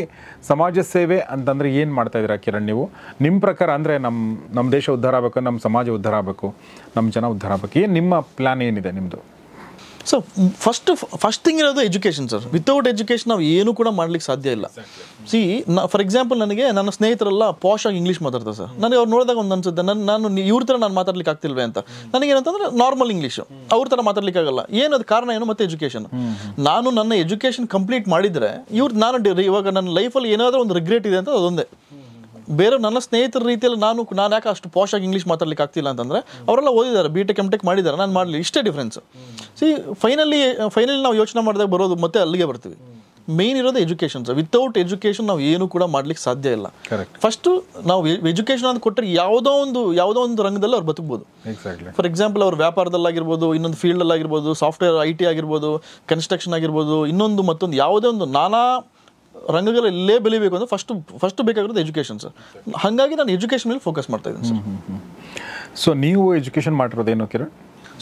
ಸಮಾಜ ಸೇವೆ ಅಂತಂದರೆ ಏನು ಮಾಡ್ತಾ ಇದ್ದೀರಾ ಕಿರಣ್ ನೀವು ನಿಮ್ಮ ಪ್ರಕಾರ ಅಂದರೆ ನಮ್ಮ ನಮ್ಮ ದೇಶ ಉದ್ಧಾರ ಆಗಬೇಕು ನಮ್ಮ ಸಮಾಜ ಉದ್ಧಾರ ಆಗಬೇಕು ನಮ್ಮ ಜನ ಉದ್ಧಾರ ಆಗಬೇಕು ಏನು ನಿಮ್ಮ ಪ್ಲ್ಯಾನ್ ಏನಿದೆ ನಿಮ್ಮದು ಸೊ ಫಸ್ಟ್ ಫಸ್ಟ್ ಥಿಂಗ್ ಇರೋದು ಎಜುಕೇಷನ್ ಸರ್ ವಿತೌಟ್ ಎಜುಕೇಷನ್ ನಾವು ಏನು ಕೂಡ ಮಾಡ್ಲಿಕ್ಕೆ ಸಾಧ್ಯ ಇಲ್ಲ ಸಿ ನಾ ಫಾರ್ ಎಕ್ಸಾಂಪಲ್ ನನಗೆ ನನ್ನ ಸ್ನೇಹಿತರೆಲ್ಲ ಪಾಶ್ ಆಗಿ ಇಂಗ್ಲೀಷ್ ಮಾತಾಡ್ತಾರೆ ಸರ್ ನನಗೆ ಅವ್ರು ನೋಡಿದಾಗ ಒಂದು ಅನ್ಸುತ್ತೆ ನನ್ನ ನಾನು ಇವ್ರ ಥರ ನಾನು ಮಾತಾಡ್ಲಿಕ್ಕೆ ಆಗ್ತಿಲ್ವೆ ಅಂತ ಏನಂತಂದ್ರೆ ನಾರ್ಮಲ್ ಇಂಗ್ಲೀಷು ಅವ್ರ ಥರ ಮಾತಾಡ್ಲಿಕ್ಕಾಗಲ್ಲ ಏನದು ಕಾರಣ ಏನು ಮತ್ತೆ ಎಜುಕೇಷನ್ ನಾನು ನನ್ನ ಎಜುಕೇಷನ್ ಕಂಪ್ಲೀಟ್ ಮಾಡಿದರೆ ಇವ್ರು ನಾನು ಇವಾಗ ನನ್ನ ಲೈಫಲ್ಲಿ ಏನಾದರೂ ಒಂದು ರಿಗ್ರೆಟ್ ಇದೆ ಅಂತ ಅದೊಂದೇ ಬೇರೆ ನನ್ನ ಸ್ನೇಹಿತರ ರೀತಿಯಲ್ಲಿ ನಾನು ನಾನು ಯಾಕೆ ಅಷ್ಟು ಆಗಿ ಇಂಗ್ಲೀಷ್ ಮಾತಾಡ್ಲಿಕ್ಕೆ ಆಗ್ತಿಲ್ಲ ಅಂತಂದ್ರೆ ಅವರೆಲ್ಲ ಓದಿದ್ದಾರೆ ಬಿ ಟೆಕ್ ಎಮ್ ಟೆಕ್ ಮಾಡಿದ್ದಾರೆ ನಾನು ಮಾಡಲಿ ಇಷ್ಟೇ ಡಿಫ್ರೆನ್ಸ್ ಸಿ ಫೈನಲಿ ಫೈನಲಿ ನಾವು ಯೋಚನೆ ಮಾಡಿದಾಗ ಬರೋದು ಮತ್ತೆ ಅಲ್ಲಿಗೆ ಬರ್ತೀವಿ ಮೇನ್ ಇರೋದು ಎಜುಕೇಷನ್ ಸರ್ ವಿತೌಟ್ ಎಜುಕೇಷನ್ ನಾವು ಏನು ಕೂಡ ಮಾಡ್ಲಿಕ್ಕೆ ಸಾಧ್ಯ ಇಲ್ಲ ಫಸ್ಟು ನಾವು ಎಜುಕೇಷನ್ ಅಂತ ಕೊಟ್ಟರೆ ಯಾವುದೋ ಒಂದು ಯಾವುದೋ ಒಂದು ರಂಗದಲ್ಲಿ ಅವ್ರು ಬದುಕ್ಬೋದು ಫಾರ್ ಎಕ್ಸಾಂಪಲ್ ವ್ಯಾಪಾರದಲ್ಲಿ ವ್ಯಾಪಾರದಲ್ಲಾಗಿರ್ಬೋದು ಇನ್ನೊಂದು ಫೀಲ್ಡಲ್ಲಾಗಿರ್ಬೋದು ಸಾಫ್ಟ್ವೇರ್ ಐ ಟಿ ಆಗಿರ್ಬೋದು ಕನ್ಸ್ಟ್ರಕ್ಷನ್ ಆಗಿರ್ಬೋದು ಇನ್ನೊಂದು ಮತ್ತೊಂದು ಯಾವುದೇ ಒಂದು ನಾನಾ ರಂಗಗಳ ಇಲ್ಲೇ ಬೆಳಿಬೇಕು ಅಂದರೆ ಫಸ್ಟ್ ಫಸ್ಟ್ ಬೇಕಾಗಿರೋದು ಎಜುಕೇಷನ್ ಸರ್ ಹಾಗಾಗಿ ನಾನು ಎಜುಕೇಷನ್ ಮೇಲೆ ಫೋಕಸ್ ಮಾಡ್ತಾ ಇದ್ದೀನಿ ಸರ್ ಸೊ ನೀವು ಎಜುಕೇಷನ್ ಮಾಡಿರೋದೇನು ಕಿರಣ್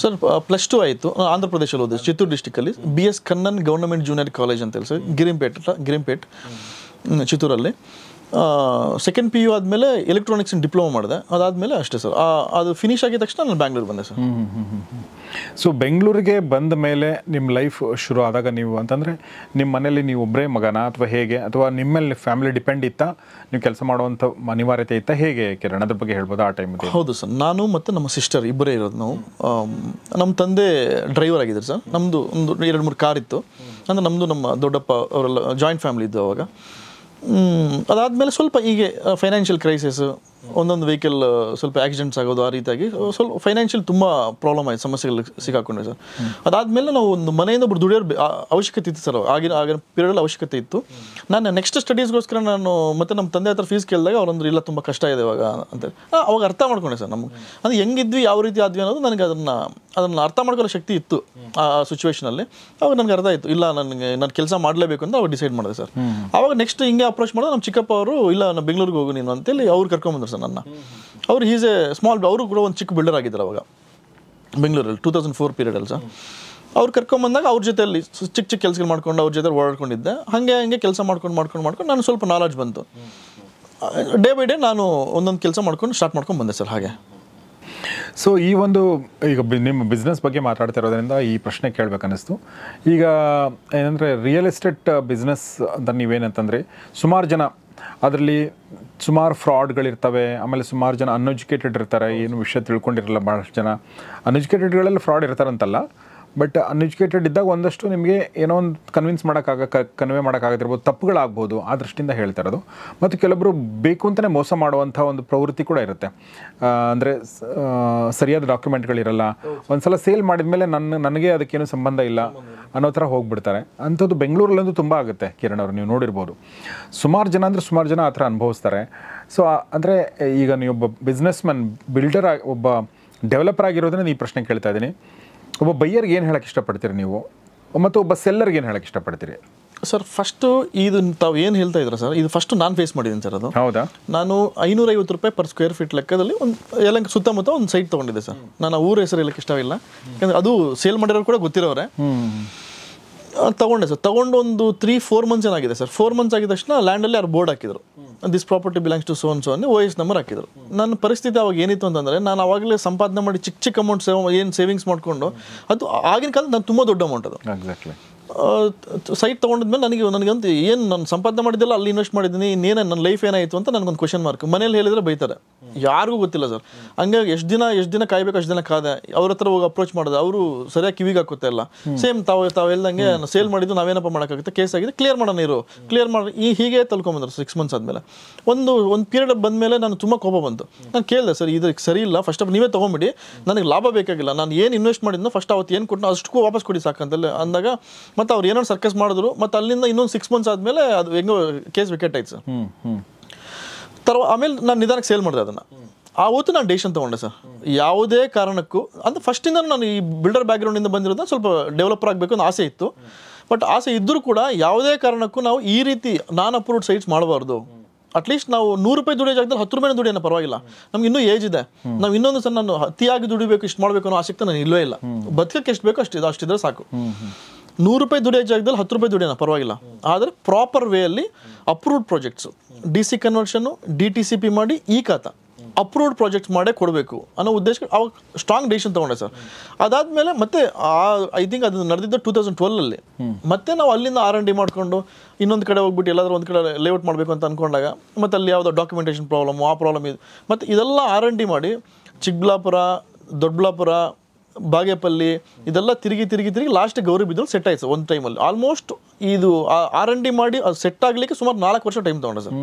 ಸರ್ ಪ್ಲಸ್ ಟು ಆಯಿತು ಆಂಧ್ರ ಪ್ರದೇಶದಲ್ಲಿ ಓದಿದೆ ಚಿತ್ತೂರು ಡಿಸ್ಟಿಕಲ್ಲಿ B S Kannan government junior college ಅಂತ ಹೇಳಿ ಸರ್ ಗಿರಿಂಪೇಟ್ ಗಿರಿಂಪೇಟ್ ಚಿತ್ತೂರಲ್ಲಿ ಸೆಕೆಂಡ್ ಪಿ ಯು ಆದಮೇಲೆ ಎಲೆಕ್ಟ್ರಾನಿಕ್ಸ್ ಡಿಪ್ಲೊಮಾ ಮಾಡಿದೆ ಅದಾದಮೇಲೆ ಅಷ್ಟೇ ಸರ್ ಅದು ಫಿನಿಶ್ ಆಗಿದ ತಕ್ಷಣ ನಾನು ಬ್ಯಾಂಗ್ಳೂರು ಬಂದೆ ಸರ್ ಸೊ ಬೆಂಗಳೂರಿಗೆ ಬಂದ ಮೇಲೆ ನಿಮ್ಮ ಲೈಫ್ ಶುರು ಆದಾಗ ನೀವು ಅಂತಂದರೆ ನಿಮ್ಮ ಮನೇಲಿ ನೀವು ಒಬ್ಬರೇ ಮಗನ ಅಥವಾ ಹೇಗೆ ಅಥವಾ ನಿಮ್ಮಲ್ಲಿ ಫ್ಯಾಮಿಲಿ ಡಿಪೆಂಡ್ ಇತ್ತ ನೀವು ಕೆಲಸ ಮಾಡುವಂಥ ಅನಿವಾರ್ಯತೆ ಇತ್ತಾ ಹೇಗೆ ಕಿರಣ್ ಅದ್ರ ಬಗ್ಗೆ ಹೇಳ್ಬೋದು ಆ ಟೈಮ್ ಹೌದು ಸರ್ ನಾನು ಮತ್ತು ನಮ್ಮ ಸಿಸ್ಟರ್ ಇಬ್ಬರೇ ಇರೋದು ನಾವು ನಮ್ಮ ತಂದೆ ಡ್ರೈವರ್ ಆಗಿದ್ದರು ಸರ್ ನಮ್ಮದು ಒಂದು ಎರಡು ಮೂರು ಕಾರ್ ಇತ್ತು ಅಂದರೆ ನಮ್ಮದು ನಮ್ಮ ದೊಡ್ಡಪ್ಪ ಅವರೆಲ್ಲ ಜಾಯಿಂಟ್ ಫ್ಯಾಮಿಲಿ ಇದ್ದು ಅವಾಗ ಅದಾದಮೇಲೆ ಸ್ವಲ್ಪ ಹೀಗೆ ಫೈನಾನ್ಷಿಯಲ್ ಕ್ರೈಸಿಸ್ ಒಂದೊಂದು ವೆಹಿಕಲ್ ಸ್ವಲ್ಪ ಆಕ್ಸಿಡೆಂಟ್ಸ್ ಆಗೋದು ಆ ರೀತಿಯಾಗಿ ಸ್ವಲ್ಪ ಫೈನಾನ್ಷಿಯಲ್ ತುಂಬ ಪ್ರಾಬ್ಲಮ್ ಆಯಿತು ಸಮಸ್ಯೆಗಳು ಸಿಕ್ಕಾಕೊಂಡೆ ಸರ್ ಅದಾದಮೇಲೆ ನಾವು ಒಂದು ಮನೆಯಿಂದ ಒಬ್ಬರು ದುಡಿಯೋರು ಅವಶ್ಯಕತೆ ಇತ್ತು ಸರ್ ಆಗಿನ ಆಗಿನ ಪೀರಿಯಡಲ್ಲಿ ಅವಶ್ಯಕತೆ ಇತ್ತು ನಾನು ನೆಕ್ಸ್ಟ್ ಸ್ಟಡೀಸ್ಗೋಸ್ಕರ ನಾನು ಮತ್ತೆ ನಮ್ಮ ತಂದೆ ಹತ್ರ ಫೀಸ್ ಕೇಳಿದಾಗ ಅವರಂದ್ರೆ ಇಲ್ಲ ತುಂಬ ಕಷ್ಟ ಇದೆ ಇವಾಗ ಅಂತ ಅವಾಗ ಅರ್ಥ ಮಾಡ್ಕೊಂಡೆ ಸರ್ ನಮ್ಗೆ ಅದು ಹೆಂಗಿದ್ವಿ ಯಾವ ರೀತಿ ಆದ್ವಿ ಅನ್ನೋದು ನನಗೆ ಅದನ್ನು ಅದನ್ನು ಅರ್ಥ ಮಾಡ್ಕೊಳ್ಳೋ ಶಕ್ತಿ ಇತ್ತು ಆ ಸಿಚುವೇಷನಲ್ಲಿ ಅವಾಗ ನನಗೆ ಅರ್ಥ ಆಯಿತು ಇಲ್ಲ ನನಗೆ ನಾನು ಕೆಲಸ ಮಾಡಲೇಬೇಕು ಅಂತ ಅವಾಗ ಡಿಸೈಡ್ ಮಾಡಿದೆ ಸರ್ ಅವಾಗ ನೆಕ್ಸ್ಟ್ ಹಿಂಗೆ ಅಪ್ರೋಚ್ ಮಾಡೋದು ನಮ್ಮ ಚಿಕ್ಕಪ್ಪ ಅವರು ಇಲ್ಲ ನಾನು ಬೆಂಗಳೂರಿಗೆ ಹೋಗು ನೀನು ಅಂತೇಳಿ ಅವ್ರು ಕರ್ಕೊಂಡ್ಬಂದ್ರು ನನ್ನ ಅವ್ರು ಈಸ್ ಎ ಸ್ಮಾಲ್ ಅವರು ಕೂಡ ಒಂದು ಚಿಕ್ಕ ಬಿಲ್ಡರ್ ಆಗಿದ್ದಾರೆ ಅವಾಗ ಬೆಂಗಳೂರಲ್ಲಿ ಟೂ ತೌಸಂಡ್ ಫೋರ್ ಪೀರಿಯಡಲ್ಲಿ ಸರ್ ಅವ್ರು ಬಂದಾಗ ಅವ್ರ ಜೊತೆಯಲ್ಲಿ ಚಿಕ್ಕ ಚಿಕ್ಕ ಕೆಲಸಗಳು ಮಾಡ್ಕೊಂಡು ಅವ್ರ ಜೊತೆ ಓಡಾಡ್ಕೊಂಡಿದ್ದೆ ಹಾಗೆ ಹಂಗೆ ಕೆಲಸ ಮಾಡ್ಕೊಂಡು ಮಾಡ್ಕೊಂಡು ಮಾಡ್ಕೊಂಡು ನಾನು ಸ್ವಲ್ಪ ನಾಲೆಜ್ ಬಂತು ಡೇ ಬೈ ಡೇ ನಾನು ಒಂದೊಂದು ಕೆಲಸ ಮಾಡ್ಕೊಂಡು ಸ್ಟಾರ್ಟ್ ಮಾಡ್ಕೊಂಡು ಬಂದೆ ಸರ್ ಹಾಗೆ ಸೊ ಈ ಒಂದು ಈಗ ನಿಮ್ಮ ಬಿಸ್ನೆಸ್ ಬಗ್ಗೆ ಮಾತಾಡ್ತಾ ಇರೋದ್ರಿಂದ ಈ ಪ್ರಶ್ನೆ ಕೇಳಬೇಕನ್ನಿಸ್ತು ಈಗ ಏನಂದರೆ ರಿಯಲ್ ಎಸ್ಟೇಟ್ ಬಿಸ್ನೆಸ್ ಅಂತ ನೀವೇನಂತಂದರೆ ಸುಮಾರು ಜನ ಅದರಲ್ಲಿ ಸುಮಾರು ಫ್ರಾಡ್ಗಳಿರ್ತವೆ ಆಮೇಲೆ ಸುಮಾರು ಜನ ಅನ್ಎಜುಕೇಟೆಡ್ ಇರ್ತಾರೆ ಏನು ವಿಷಯ ತಿಳ್ಕೊಂಡಿರಲ್ಲ ಭಾಳಷ್ಟು ಜನ ಅನ್ಎಜುಕೇಟೆಡ್ಗಳಲ್ಲಿ ಫ್ರಾಡ್ ಇರ್ತಾರಂತಲ್ಲ ಬಟ್ ಅನ್ಎಜುಕೇಟೆಡ್ ಇದ್ದಾಗ ಒಂದಷ್ಟು ನಿಮಗೆ ಏನೋ ಒಂದು ಕನ್ವಿನ್ಸ್ ಮಾಡೋಕ್ಕಾಗ ಕನ್ವೆ ಮಾಡೋಕ್ಕಾಗದಿರ್ಬೋದು ತಪ್ಪುಗಳಾಗ್ಬೋದು ಆ ದೃಷ್ಟಿಯಿಂದ ಹೇಳ್ತಾ ಇರೋದು ಮತ್ತು ಕೆಲವರು ಬೇಕು ಅಂತಲೇ ಮೋಸ ಮಾಡುವಂಥ ಒಂದು ಪ್ರವೃತ್ತಿ ಕೂಡ ಇರುತ್ತೆ ಅಂದರೆ ಸರಿಯಾದ ಡಾಕ್ಯುಮೆಂಟ್ಗಳಿರಲ್ಲ ಒಂದು ಸಲ ಸೇಲ್ ಮಾಡಿದ ಮೇಲೆ ನನ್ನ ನನಗೆ ಅದಕ್ಕೇನು ಸಂಬಂಧ ಇಲ್ಲ ಅನ್ನೋ ಥರ ಹೋಗ್ಬಿಡ್ತಾರೆ ಅಂಥದ್ದು ಬೆಂಗಳೂರಲ್ಲಂತೂ ತುಂಬ ಆಗುತ್ತೆ ಕಿರಣ್ ಅವರು ನೀವು ನೋಡಿರ್ಬೋದು ಸುಮಾರು ಜನ ಅಂದರೆ ಸುಮಾರು ಜನ ಆ ಥರ ಅನುಭವಿಸ್ತಾರೆ ಸೊ ಅಂದರೆ ಈಗ ನೀವೊಬ್ಬ ಬಿಸ್ನೆಸ್ ಮ್ಯಾನ್ ಬಿಲ್ಡರ್ ಆಗಿ ಒಬ್ಬ ಡೆವಲಪರ್ ಆಗಿರೋದನ್ನ ಈ ಪ್ರಶ್ನೆ ಕೇಳ್ತಾ ಇದ್ದೀನಿ ಒಬ್ಬ ಬೈಯರ್ಗೆ ಏನು ಹೇಳಕ್ಕೆ ಇಷ್ಟಪಡ್ತೀರಿ ನೀವು ಮತ್ತು ಒಬ್ಬ ಸೆಲ್ಲರ್ಗೆ ಏನು ಹೇಳಕ್ಕೆ ಇಷ್ಟಪಡ್ತೀರಿ ಸರ್ ಫಸ್ಟು ಇದು ತಾವು ಏನು ಹೇಳ್ತಾ ಇದ್ರ ಸರ್ ಇದು ಫಸ್ಟ್ ನಾನು ಫೇಸ್ ಮಾಡಿದ್ದೀನಿ ಸರ್ ಅದು ಹೌದಾ ನಾನು ಐನೂರೈವತ್ತು ರೂಪಾಯಿ ಪರ್ ಸ್ಕ್ವೇರ್ ಫೀಟ್ ಲೆಕ್ಕದಲ್ಲಿ ಒಂದು ಎಲ್ಲ ಸುತ್ತಮುತ್ತ ಒಂದು ಸೈಟ್ ತೊಗೊಂಡಿದ್ದೆ ಸರ್ ನಾನು ಊರ ಹೆಸರು ಹೇಳಕ್ಕೆ ಇಷ್ಟವಿಲ್ಲ ಯಾಕಂದರೆ ಅದು ಸೇಲ್ ಮಾಡಿರೋರು ಕೂಡ ಗೊತ್ತಿರೋರೆ ತಗೊಂಡೆ ಸರ್ ತಗೊಂಡು ಒಂದು ತ್ರೀ ಫೋರ್ ಮಂತ್ಸ್ ಏನಾಗಿದೆ ಸರ್ ಫೋರ್ ಮಂತ್ಸ್ ಆಗಿದ ತಕ್ಷಣ ಲ್ಯಾಂಡಲ್ಲಿ ಅವ್ರು ಬೋರ್ಡ್ ಹಾಕಿದ್ರು ದಿಸ್ ಪ್ರಾಪರ್ಟಿ ಬಿಲಾಂಗ್ಸ್ ಟು ಸೋನ್ ಸೋನ್ ಓ ಎಸ್ ನಂಬರ್ ಹಾಕಿದ್ರು ನನ್ನ ಪರಿಸ್ಥಿತಿ ಅವಾಗ ಏನಿತ್ತು ಅಂತಂದರೆ ನಾನು ಅವಾಗಲೇ ಸಂಪಾದನೆ ಮಾಡಿ ಚಿಕ್ಕ ಚಿಕ್ಕ ಅಮೌಂಟ್ ಸೇವ್ ಏನು ಸೇವಿಂಗ್ಸ್ ಮಾಡಿಕೊಂಡು ಅದು ಆಗಿನ ಕಾಲ ನಾನು ತುಂಬ ದೊಡ್ಡ ಅಮೌಂಟ್ ಅದು ಎಕ್ಸಾಕ್ಟ್ಲಿ ಸೈಟ್ ಮೇಲೆ ನನಗೆ ನನಗಂತ ಏನು ನಾನು ಸಂಪಾದನೆ ಮಾಡಿದ್ದಿಲ್ಲ ಅಲ್ಲಿ ಇನ್ವೆಸ್ಟ್ ಮಾಡಿದ್ದೀನಿ ಇನ್ನೇನೇ ನನ್ನ ಲೈಫ್ ಏನಾಯಿತು ಅಂತ ನನಗೊಂದು ಕ್ವಶನ್ ಮಾರ್ಕ್ ಮನೇಲಿ ಹೇಳಿದರೆ ಬೈತಾರೆ ಯಾರಿಗೂ ಗೊತ್ತಿಲ್ಲ ಸರ್ ಹಂಗಾಗಿ ಎಷ್ಟು ದಿನ ಎಷ್ಟು ದಿನ ಕಾಯ್ಬೇಕು ಅಷ್ಟು ದಿನ ಕಾದೆ ಅವ್ರ ಹತ್ರ ಹೋಗಿ ಅಪ್ರೋಚ್ ಮಾಡಿದೆ ಅವರು ಸರಿಯಾಗಿ ಕಿವಿಗೆ ಹಾಕುತ್ತೆ ಇಲ್ಲ ಸೇಮ್ ತಾವು ತಾವು ಹೇಳ್ದಂಗೆ ಸೇಲ್ ಮಾಡಿದ್ದು ನಾವೇನಪ್ಪ ಮಾಡೋಕ್ಕಾಗುತ್ತೆ ಕೇಸ್ ಆಗಿದೆ ಕ್ಲಿಯರ್ ಮಾಡೋಣ ಇರು ಕ್ಲಿಯರ್ ಮಾಡಿ ಈ ಹೀಗೆ ತಲ್ಕೊಂಬಂದರು ಸಿಕ್ಸ್ ಮಂತ್ಸ್ ಆದಮೇಲೆ ಒಂದು ಒಂದು ಪೀರಿಯಡ್ ಬಂದಮೇಲೆ ನಾನು ತುಂಬ ಕೋಪ ಬಂತು ನಾನು ಕೇಳಿದೆ ಸರ್ ಇದಕ್ಕೆ ಸರಿ ಇಲ್ಲ ಫಸ್ಟ್ ಆಫ್ ನೀವೇ ತೊಗೊಂಬಿಡಿ ನನಗೆ ಲಾಭ ಬೇಕಾಗಿಲ್ಲ ನಾನು ಏನು ಇನ್ವೆಸ್ಟ್ ಮಾಡಿದ್ನೋ ಫಸ್ಟ್ ಅವತ್ತು ಏನು ಕೊಟ್ಟು ಅಷ್ಟಕ್ಕೂ ವಾಪಸ್ ಕೊಡಿ ಸಾಕಂತಲ್ಲ ಅಂದಾಗ ಮತ್ತೆ ಅವ್ರು ಏನಾರು ಸರ್ಕಸ್ ಮಾಡಿದ್ರು ಮತ್ತು ಅಲ್ಲಿಂದ ಇನ್ನೊಂದು ಸಿಕ್ಸ್ ಮಂತ್ಸ್ ಆದಮೇಲೆ ಅದು ಹೆಂಗೋ ಕೇಸ್ ವಿಕೆಟ್ ಆಯ್ತು ಸರ್ ತರ ಆಮೇಲೆ ನಾನು ನಿಧಾನಕ್ಕೆ ಸೇಲ್ ಮಾಡಿದೆ ಅದನ್ನು ಆ ಹೊತ್ತು ನಾನು ಡೇಷನ್ ತೊಗೊಂಡೆ ಸರ್ ಯಾವುದೇ ಕಾರಣಕ್ಕೂ ಫಸ್ಟ್ ಫಸ್ಟಿಂದ ನಾನು ಈ ಬಿಲ್ಡರ್ ಬ್ಯಾಕ್ಗ್ರೌಂಡಿಂದ ಬಂದಿರೋದನ್ನ ಸ್ವಲ್ಪ ಡೆವಲಪರ್ ಆಗಬೇಕು ಅಂತ ಆಸೆ ಇತ್ತು ಬಟ್ ಆಸೆ ಇದ್ದರೂ ಕೂಡ ಯಾವುದೇ ಕಾರಣಕ್ಕೂ ನಾವು ಈ ರೀತಿ ನಾನ್ ಅಪ್ರೂವ್ಡ್ ಸೈಟ್ಸ್ ಮಾಡಬಾರ್ದು ಅಟ್ಲೀಸ್ಟ್ ನಾವು ನೂರು ರೂಪಾಯಿ ದುಡಿಯೋ ಜಾಗದಲ್ಲಿ ಹತ್ತು ರೂಪಾಯಿ ದುಡಿಯೋ ಪರವಾಗಿಲ್ಲ ನಮ್ಗೆ ಇನ್ನೂ ಏಜ್ ಇದೆ ನಾವು ಇನ್ನೊಂದು ಸರ್ ನಾನು ಅತಿಯಾಗಿ ದುಡಿಬೇಕು ಇಷ್ಟು ಮಾಡಬೇಕು ಅನ್ನೋ ಆಸಕ್ತಿ ನಾನು ಇಲ್ಲವೇ ಇಲ್ಲ ಬದುಕಕ್ಕೆ ಎಷ್ಟು ಬೇಕೋ ಅಷ್ಟು ಇದು ಅಷ್ಟಿದ್ರೆ ಸಾಕು ನೂರು ರೂಪಾಯಿ ದುಡಿಯೋ ಜಾಗದಲ್ಲಿ ಹತ್ತು ರೂಪಾಯಿ ದುಡಿಯೋಣ ಪರವಾಗಿಲ್ಲ ಆದರೆ ಪ್ರಾಪರ್ ವೇಯಲ್ಲಿ ಅಪ್ರೂವ್ಡ್ ಪ್ರಾಜೆಕ್ಟ್ಸು ಡಿ ಸಿ ಕನ್ವರ್ಷನ್ನು ಡಿ ಟಿ ಸಿ ಪಿ ಮಾಡಿ ಈ ಖಾತ ಅಪ್ರೂವ್ಡ್ ಪ್ರಾಜೆಕ್ಟ್ಸ್ ಮಾಡೇ ಕೊಡಬೇಕು ಅನ್ನೋ ಉದ್ದೇಶ ಅವಾಗ ಸ್ಟ್ರಾಂಗ್ ಡಿಸಿಷನ್ ತೊಗೊಂಡೆ ಸರ್ ಅದಾದಮೇಲೆ ಮತ್ತೆ ಐ ಥಿಂಕ್ ಅದು ನಡೆದಿದ್ದ ಟೂ ತೌಸಂಡ್ ಟ್ವೆಲ್ಲಲ್ಲಿ ಮತ್ತೆ ನಾವು ಅಲ್ಲಿಂದ ಆರ್ ಎನ್ ಡಿ ಮಾಡಿಕೊಂಡು ಇನ್ನೊಂದು ಕಡೆ ಹೋಗ್ಬಿಟ್ಟು ಎಲ್ಲಾದರೂ ಒಂದು ಕಡೆ ಲೇಔಟ್ ಮಾಡಬೇಕು ಅಂತ ಅಂದ್ಕೊಂಡಾಗ ಮತ್ತೆ ಅಲ್ಲಿ ಯಾವುದೋ ಡಾಕ್ಯುಮೆಂಟೇಷನ್ ಪ್ರಾಬ್ಲಮ್ ಆ ಪ್ರಾಬ್ಲಮ್ ಇದೆ ಮತ್ತು ಇದೆಲ್ಲ ಆರ್ ಎನ್ ಡಿ ಮಾಡಿ ಚಿಕ್ಕಬಳ್ಳಾಪುರ ದೊಡ್ಡಬಳ್ಳಾಪುರ ಬಾಗೇಪಲ್ಲಿ ಇದೆಲ್ಲ ತಿರುಗಿ ತಿರುಗಿ ತಿರುಗಿ ಲಾಸ್ಟ್ ಗೌರಿ ಬಿದ್ದಲ್ಲಿ ಸೆಟ್ ಆಯಿತು ಒಂದು ಟೈಮಲ್ಲಿ ಆಲ್ಮೋಸ್ಟ್ ಇದು ಆರ್ ಎನ್ ಡಿ ಮಾಡಿ ಅದು ಸೆಟ್ ಆಗಲಿಕ್ಕೆ ಸುಮಾರು ನಾಲ್ಕು ವರ್ಷ ಟೈಮ್ ತೊಗೊಂಡೆ ಸರ್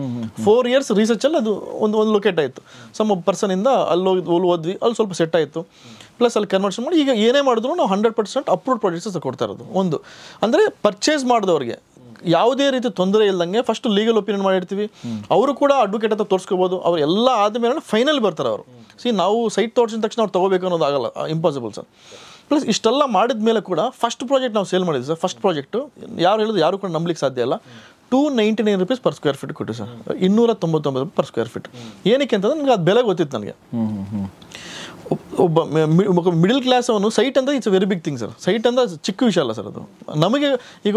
ಫೋರ್ ಇಯರ್ಸ್ ರೀಸರ್ಚಲ್ಲಿ ಅದು ಒಂದು ಒಂದು ಲೊಕೇಟ್ ಆಯಿತು ಸಮ್ ಪರ್ಸನಿಂದ ಅಲ್ಲಿ ಹೋಗಿ ಅಲ್ಲಿ ಓದ್ವಿ ಅಲ್ಲಿ ಸ್ವಲ್ಪ ಸೆಟ್ ಆಯಿತು ಪ್ಲಸ್ ಅಲ್ಲಿ ಕನ್ವರ್ಷನ್ ಮಾಡಿ ಈಗ ಏನೇ ಮಾಡಿದ್ರು ನಾವು ಹಂಡ್ರೆಡ್ ಪರ್ಸೆಂಟ್ ಅಪ್ರೂವ್ಡ್ ಪ್ರಾಡಕ್ಟ್ಸ್ ಕೊಡ್ತಾ ಇರೋದು ಒಂದು ಅಂದರೆ ಪರ್ಚೇಸ್ ಮಾಡಿದವ್ರಿಗೆ ಯಾವುದೇ ರೀತಿ ತೊಂದರೆ ಇಲ್ಲದಂಗೆ ಫಸ್ಟ್ ಲೀಗಲ್ ಒಪಿನಿಯನ್ ಮಾಡಿರ್ತೀವಿ ಅವರು ಕೂಡ ಅಡ್ವೊಕೇಟ್ ಅಂತ ತೋರಿಸ್ಕೋಬೋದು ಅವರು ಎಲ್ಲ ಆದಮೇಲೆ ಫೈನಲ್ ಬರ್ತಾರೆ ಅವರು ಸಿ ನಾವು ಸೈಟ್ ತೋರಿಸಿದ ತಕ್ಷಣ ಅವ್ರು ತೊಗೋಬೇಕು ಆಗಲ್ಲ ಇಂಪಾಸಿಬಲ್ ಸರ್ ಪ್ಲಸ್ ಇಷ್ಟೆಲ್ಲ ಮಾಡಿದ ಮೇಲೆ ಕೂಡ ಫಸ್ಟ್ ಪ್ರಾಜೆಕ್ಟ್ ನಾವು ಸೇಲ್ ಮಾಡಿದ್ವಿ ಸರ್ ಫಸ್ಟ್ ಪ್ರಾಜೆಕ್ಟು ಯಾರು ಹೇಳಿದ್ರು ಯಾರು ಕೂಡ ನಂಬಲಿಕ್ಕೆ ಸಾಧ್ಯ ಇಲ್ಲ two ninety nine rupees per square feet ಕೊಟ್ಟು ಸರ್ ಇನ್ನೂರ ತೊಂಬತ್ತೊಂಬತ್ತು ಪರ್ ಸ್ಕ್ವೇರ್ ಫೀಟ್ ಏನಕ್ಕೆ ಅಂತಂದ್ರೆ ನನಗೆ ಅದು ಬೆಲೆ ಗೊತ್ತಿತ್ತು ನನಗೆ ಒಬ್ಬ ಮಿಡಲ್ ಕ್ಲಾಸ್ ಅವನು ಸೈಟ್ ಅಂದರೆ it's very big thing sir site ಅಂದರೆ ಚಿಕ್ಕ ವಿಷಯ ಅಲ್ಲ ಸರ್ ಅದು ನಮಗೆ ಈಗ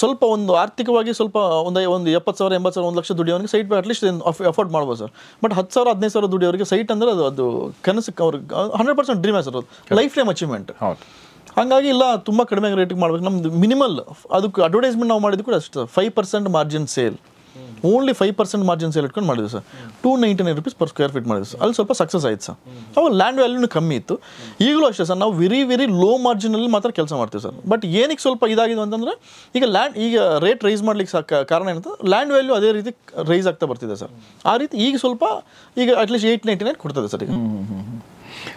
ಸ್ವಲ್ಪ ಒಂದು ಆರ್ಥಿಕವಾಗಿ ಸ್ವಲ್ಪ ಒಂದು ಒಂದು ಎಪ್ಪತ್ತು ಸಾವಿರ ಎಂಬತ್ತು ಸಾವಿರ ಒಂದು ಲಕ್ಷ ದುಡಿಯೋರಿಗೆ ಸೈಟ್ ಅಟ್ಲೀಸ್ಟ್ ಅಫೋರ್ಡ್ ಮಾಡ್ಬೋದು ಸರ್ ಬಟ್ ಹತ್ತು ಸಾವಿರ ಹದಿನೈದು ಸಾವಿರ ದುಡಿಯೋರಿಗೆ ಸೈಟ್ ಅಂದರೆ ಅದು ಅದು ಕನಸಕ್ಕೆ ಅವ್ರಿಗೆ ಹಂಡ್ರೆಡ್ ಪರ್ಸೆಂಟ್ ಡ್ರೀಮ್ ಸರ್ ಅದು ಲೈಫ್ ಟೈಮ್ ಅಚೀವ್ಮೆಂಟ್ ಹಾಗಾಗಿ ಇಲ್ಲ ತುಂಬ ಕಡಿಮೆ ರೇಟಿಗೆ ಮಾಡಬೇಕು ನಮ್ಮದು ಮಿನಿಮಲ್ ಅದಕ್ಕೆ ಅಡ್ವರ್ಟೈಸ್ಮೆಂಟ್ ನಾವು ಮಾಡಿದ್ದು ಕೂಡ ಅಷ್ಟು five percent margin sale only five percent margin sale ಇಟ್ಕೊಂಡು ಮಾಡಿದ್ವಿ sir two ninety nine rupees per square feet ಮಾಡಿದ್ವಿ ಸರ್ ಅಲ್ಲಿ ಸ್ವಲ್ಪ ಸಕ್ಸಸ್ ಆಯ್ತು ಸರ್ ಅವಾಗ ಲ್ಯಾಂಡ್ ವ್ಯಾಲ್ಯೂನು ಕಮ್ಮಿ ಇತ್ತು ಈಗಲೂ ಅಷ್ಟೇ ಸರ್ ನಾವು ವೆರಿ ವೆರಿ ಲೋ ಮಾರ್ಜಿನಲ್ಲಿ ಮಾತ್ರ ಕೆಲಸ ಮಾಡ್ತೀವಿ ಸರ್ ಬಟ್ ಏನಕ್ಕೆ ಸ್ವಲ್ಪ ಇದಾಗಿದೆ ಅಂತಂದರೆ ಈಗ ಲ್ಯಾಂಡ್ ಈಗ ರೇಟ್ ರೈಸ್ ಮಾಡ್ಲಿಕ್ಕೆ ಸಾಕ ಕಾರಣ ಏನಂತ ಲ್ಯಾಂಡ್ ವ್ಯಾಲ್ಯೂ ಅದೇ ರೀತಿ ರೈಸ್ ಆಗ್ತಾ ಬರ್ತಿದೆ ಸರ್ ಆ ರೀತಿ ಈಗ ಸ್ವಲ್ಪ ಈಗ ಅಟ್ಲೀಸ್ಟ್ ಏಯ್ಟ್ ನೈಂಟಿ ನೈನ್ ಕೊಡ್ತದೆ ಸರ್ ಈಗ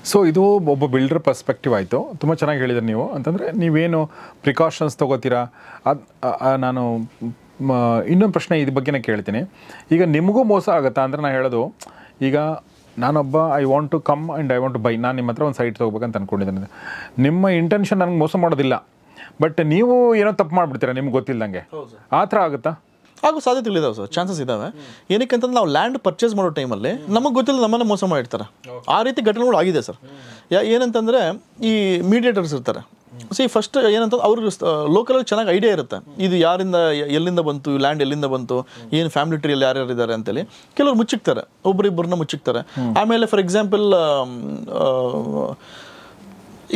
ಸೊ ಇದು ಒಬ್ಬ ಬಿಲ್ಡರ್ ಪರ್ಸ್ಪೆಕ್ಟಿವ್ ಆಯಿತು ತುಂಬ ಚೆನ್ನಾಗಿ ಹೇಳಿದ್ರಿ ನೀವು ಅಂತಂದರೆ ನೀವೇನು ಪ್ರಿಕಾಷನ್ಸ್ ತೊಗೋತೀರಾ ಅದು ನಾನು ಇನ್ನೊಂದು ಪ್ರಶ್ನೆ ಇದ್ರ ಬಗ್ಗೆನೇ ಕೇಳ್ತೀನಿ ಈಗ ನಿಮಗೂ ಮೋಸ ಆಗುತ್ತಾ ಅಂದರೆ ನಾನು ಹೇಳೋದು ಈಗ ನಾನೊಬ್ಬ I want to come and I want to buy ನಾನು ನಿಮ್ಮ ಹತ್ರ ಒಂದು ಸೈಟ್ ತೊಗೋಬೇಕಂತ ಅಂದ್ಕೊಂಡಿದ್ದೀನಿ ನಿಮ್ಮ ಇಂಟೆನ್ಷನ್ ನನಗೆ ಮೋಸ ಮಾಡೋದಿಲ್ಲ ಬಟ್ ನೀವು ಏನೋ ತಪ್ಪು ಮಾಡಿಬಿಡ್ತೀರಾ ನಿಮ್ಗೆ ಗೊತ್ತಿಲ್ಲದಂಗೆ ಆ ಥರ ಆಗುತ್ತಾ ಆಗೋ ಸಾಧ್ಯತೆಗಳಿದಾವೆ ಸರ್ ಚಾನ್ಸಸ್ ಇದ್ದಾವೆ ಏನಕ್ಕೆ ನಾವು ಲ್ಯಾಂಡ್ ಪರ್ಚೇಸ್ ಮಾಡೋ ಟೈಮಲ್ಲಿ ನಮಗೆ ಗೊತ್ತಿಲ್ಲ ನಮ್ಮನ್ನು ಮೋಸ ಮಾಡಿರ್ತಾರೆ ಆ ರೀತಿ ಘಟನೆಗಳು ಆಗಿದೆ ಸರ್ ಯಾ ಏನಂತಂದರೆ ಈ ಮೀಡಿಯೇಟರ್ಸ್ ಇರ್ತಾರೆ ಸಿ ಫಸ್ಟ್ ಏನಂತ ಅವ್ರಿಗೆ ಲೋಕಲಲ್ಲಿ ಚೆನ್ನಾಗಿ ಐಡಿಯಾ ಇರುತ್ತೆ ಇದು ಯಾರಿಂದ ಎಲ್ಲಿಂದ ಬಂತು ಲ್ಯಾಂಡ್ ಎಲ್ಲಿಂದ ಬಂತು ಏನು ಫ್ಯಾಮಿಲಿ ಯಾರು ಯಾರ್ಯಾರು ಇದ್ದಾರೆ ಅಂತೇಳಿ ಕೆಲವ್ರು ಮುಚ್ಚಿಕ್ತಾರೆ ಒಬ್ಬರಿಬ್ಬರನ್ನ ಮುಚ್ಚಿಕ್ತಾರೆ ಆಮೇಲೆ for example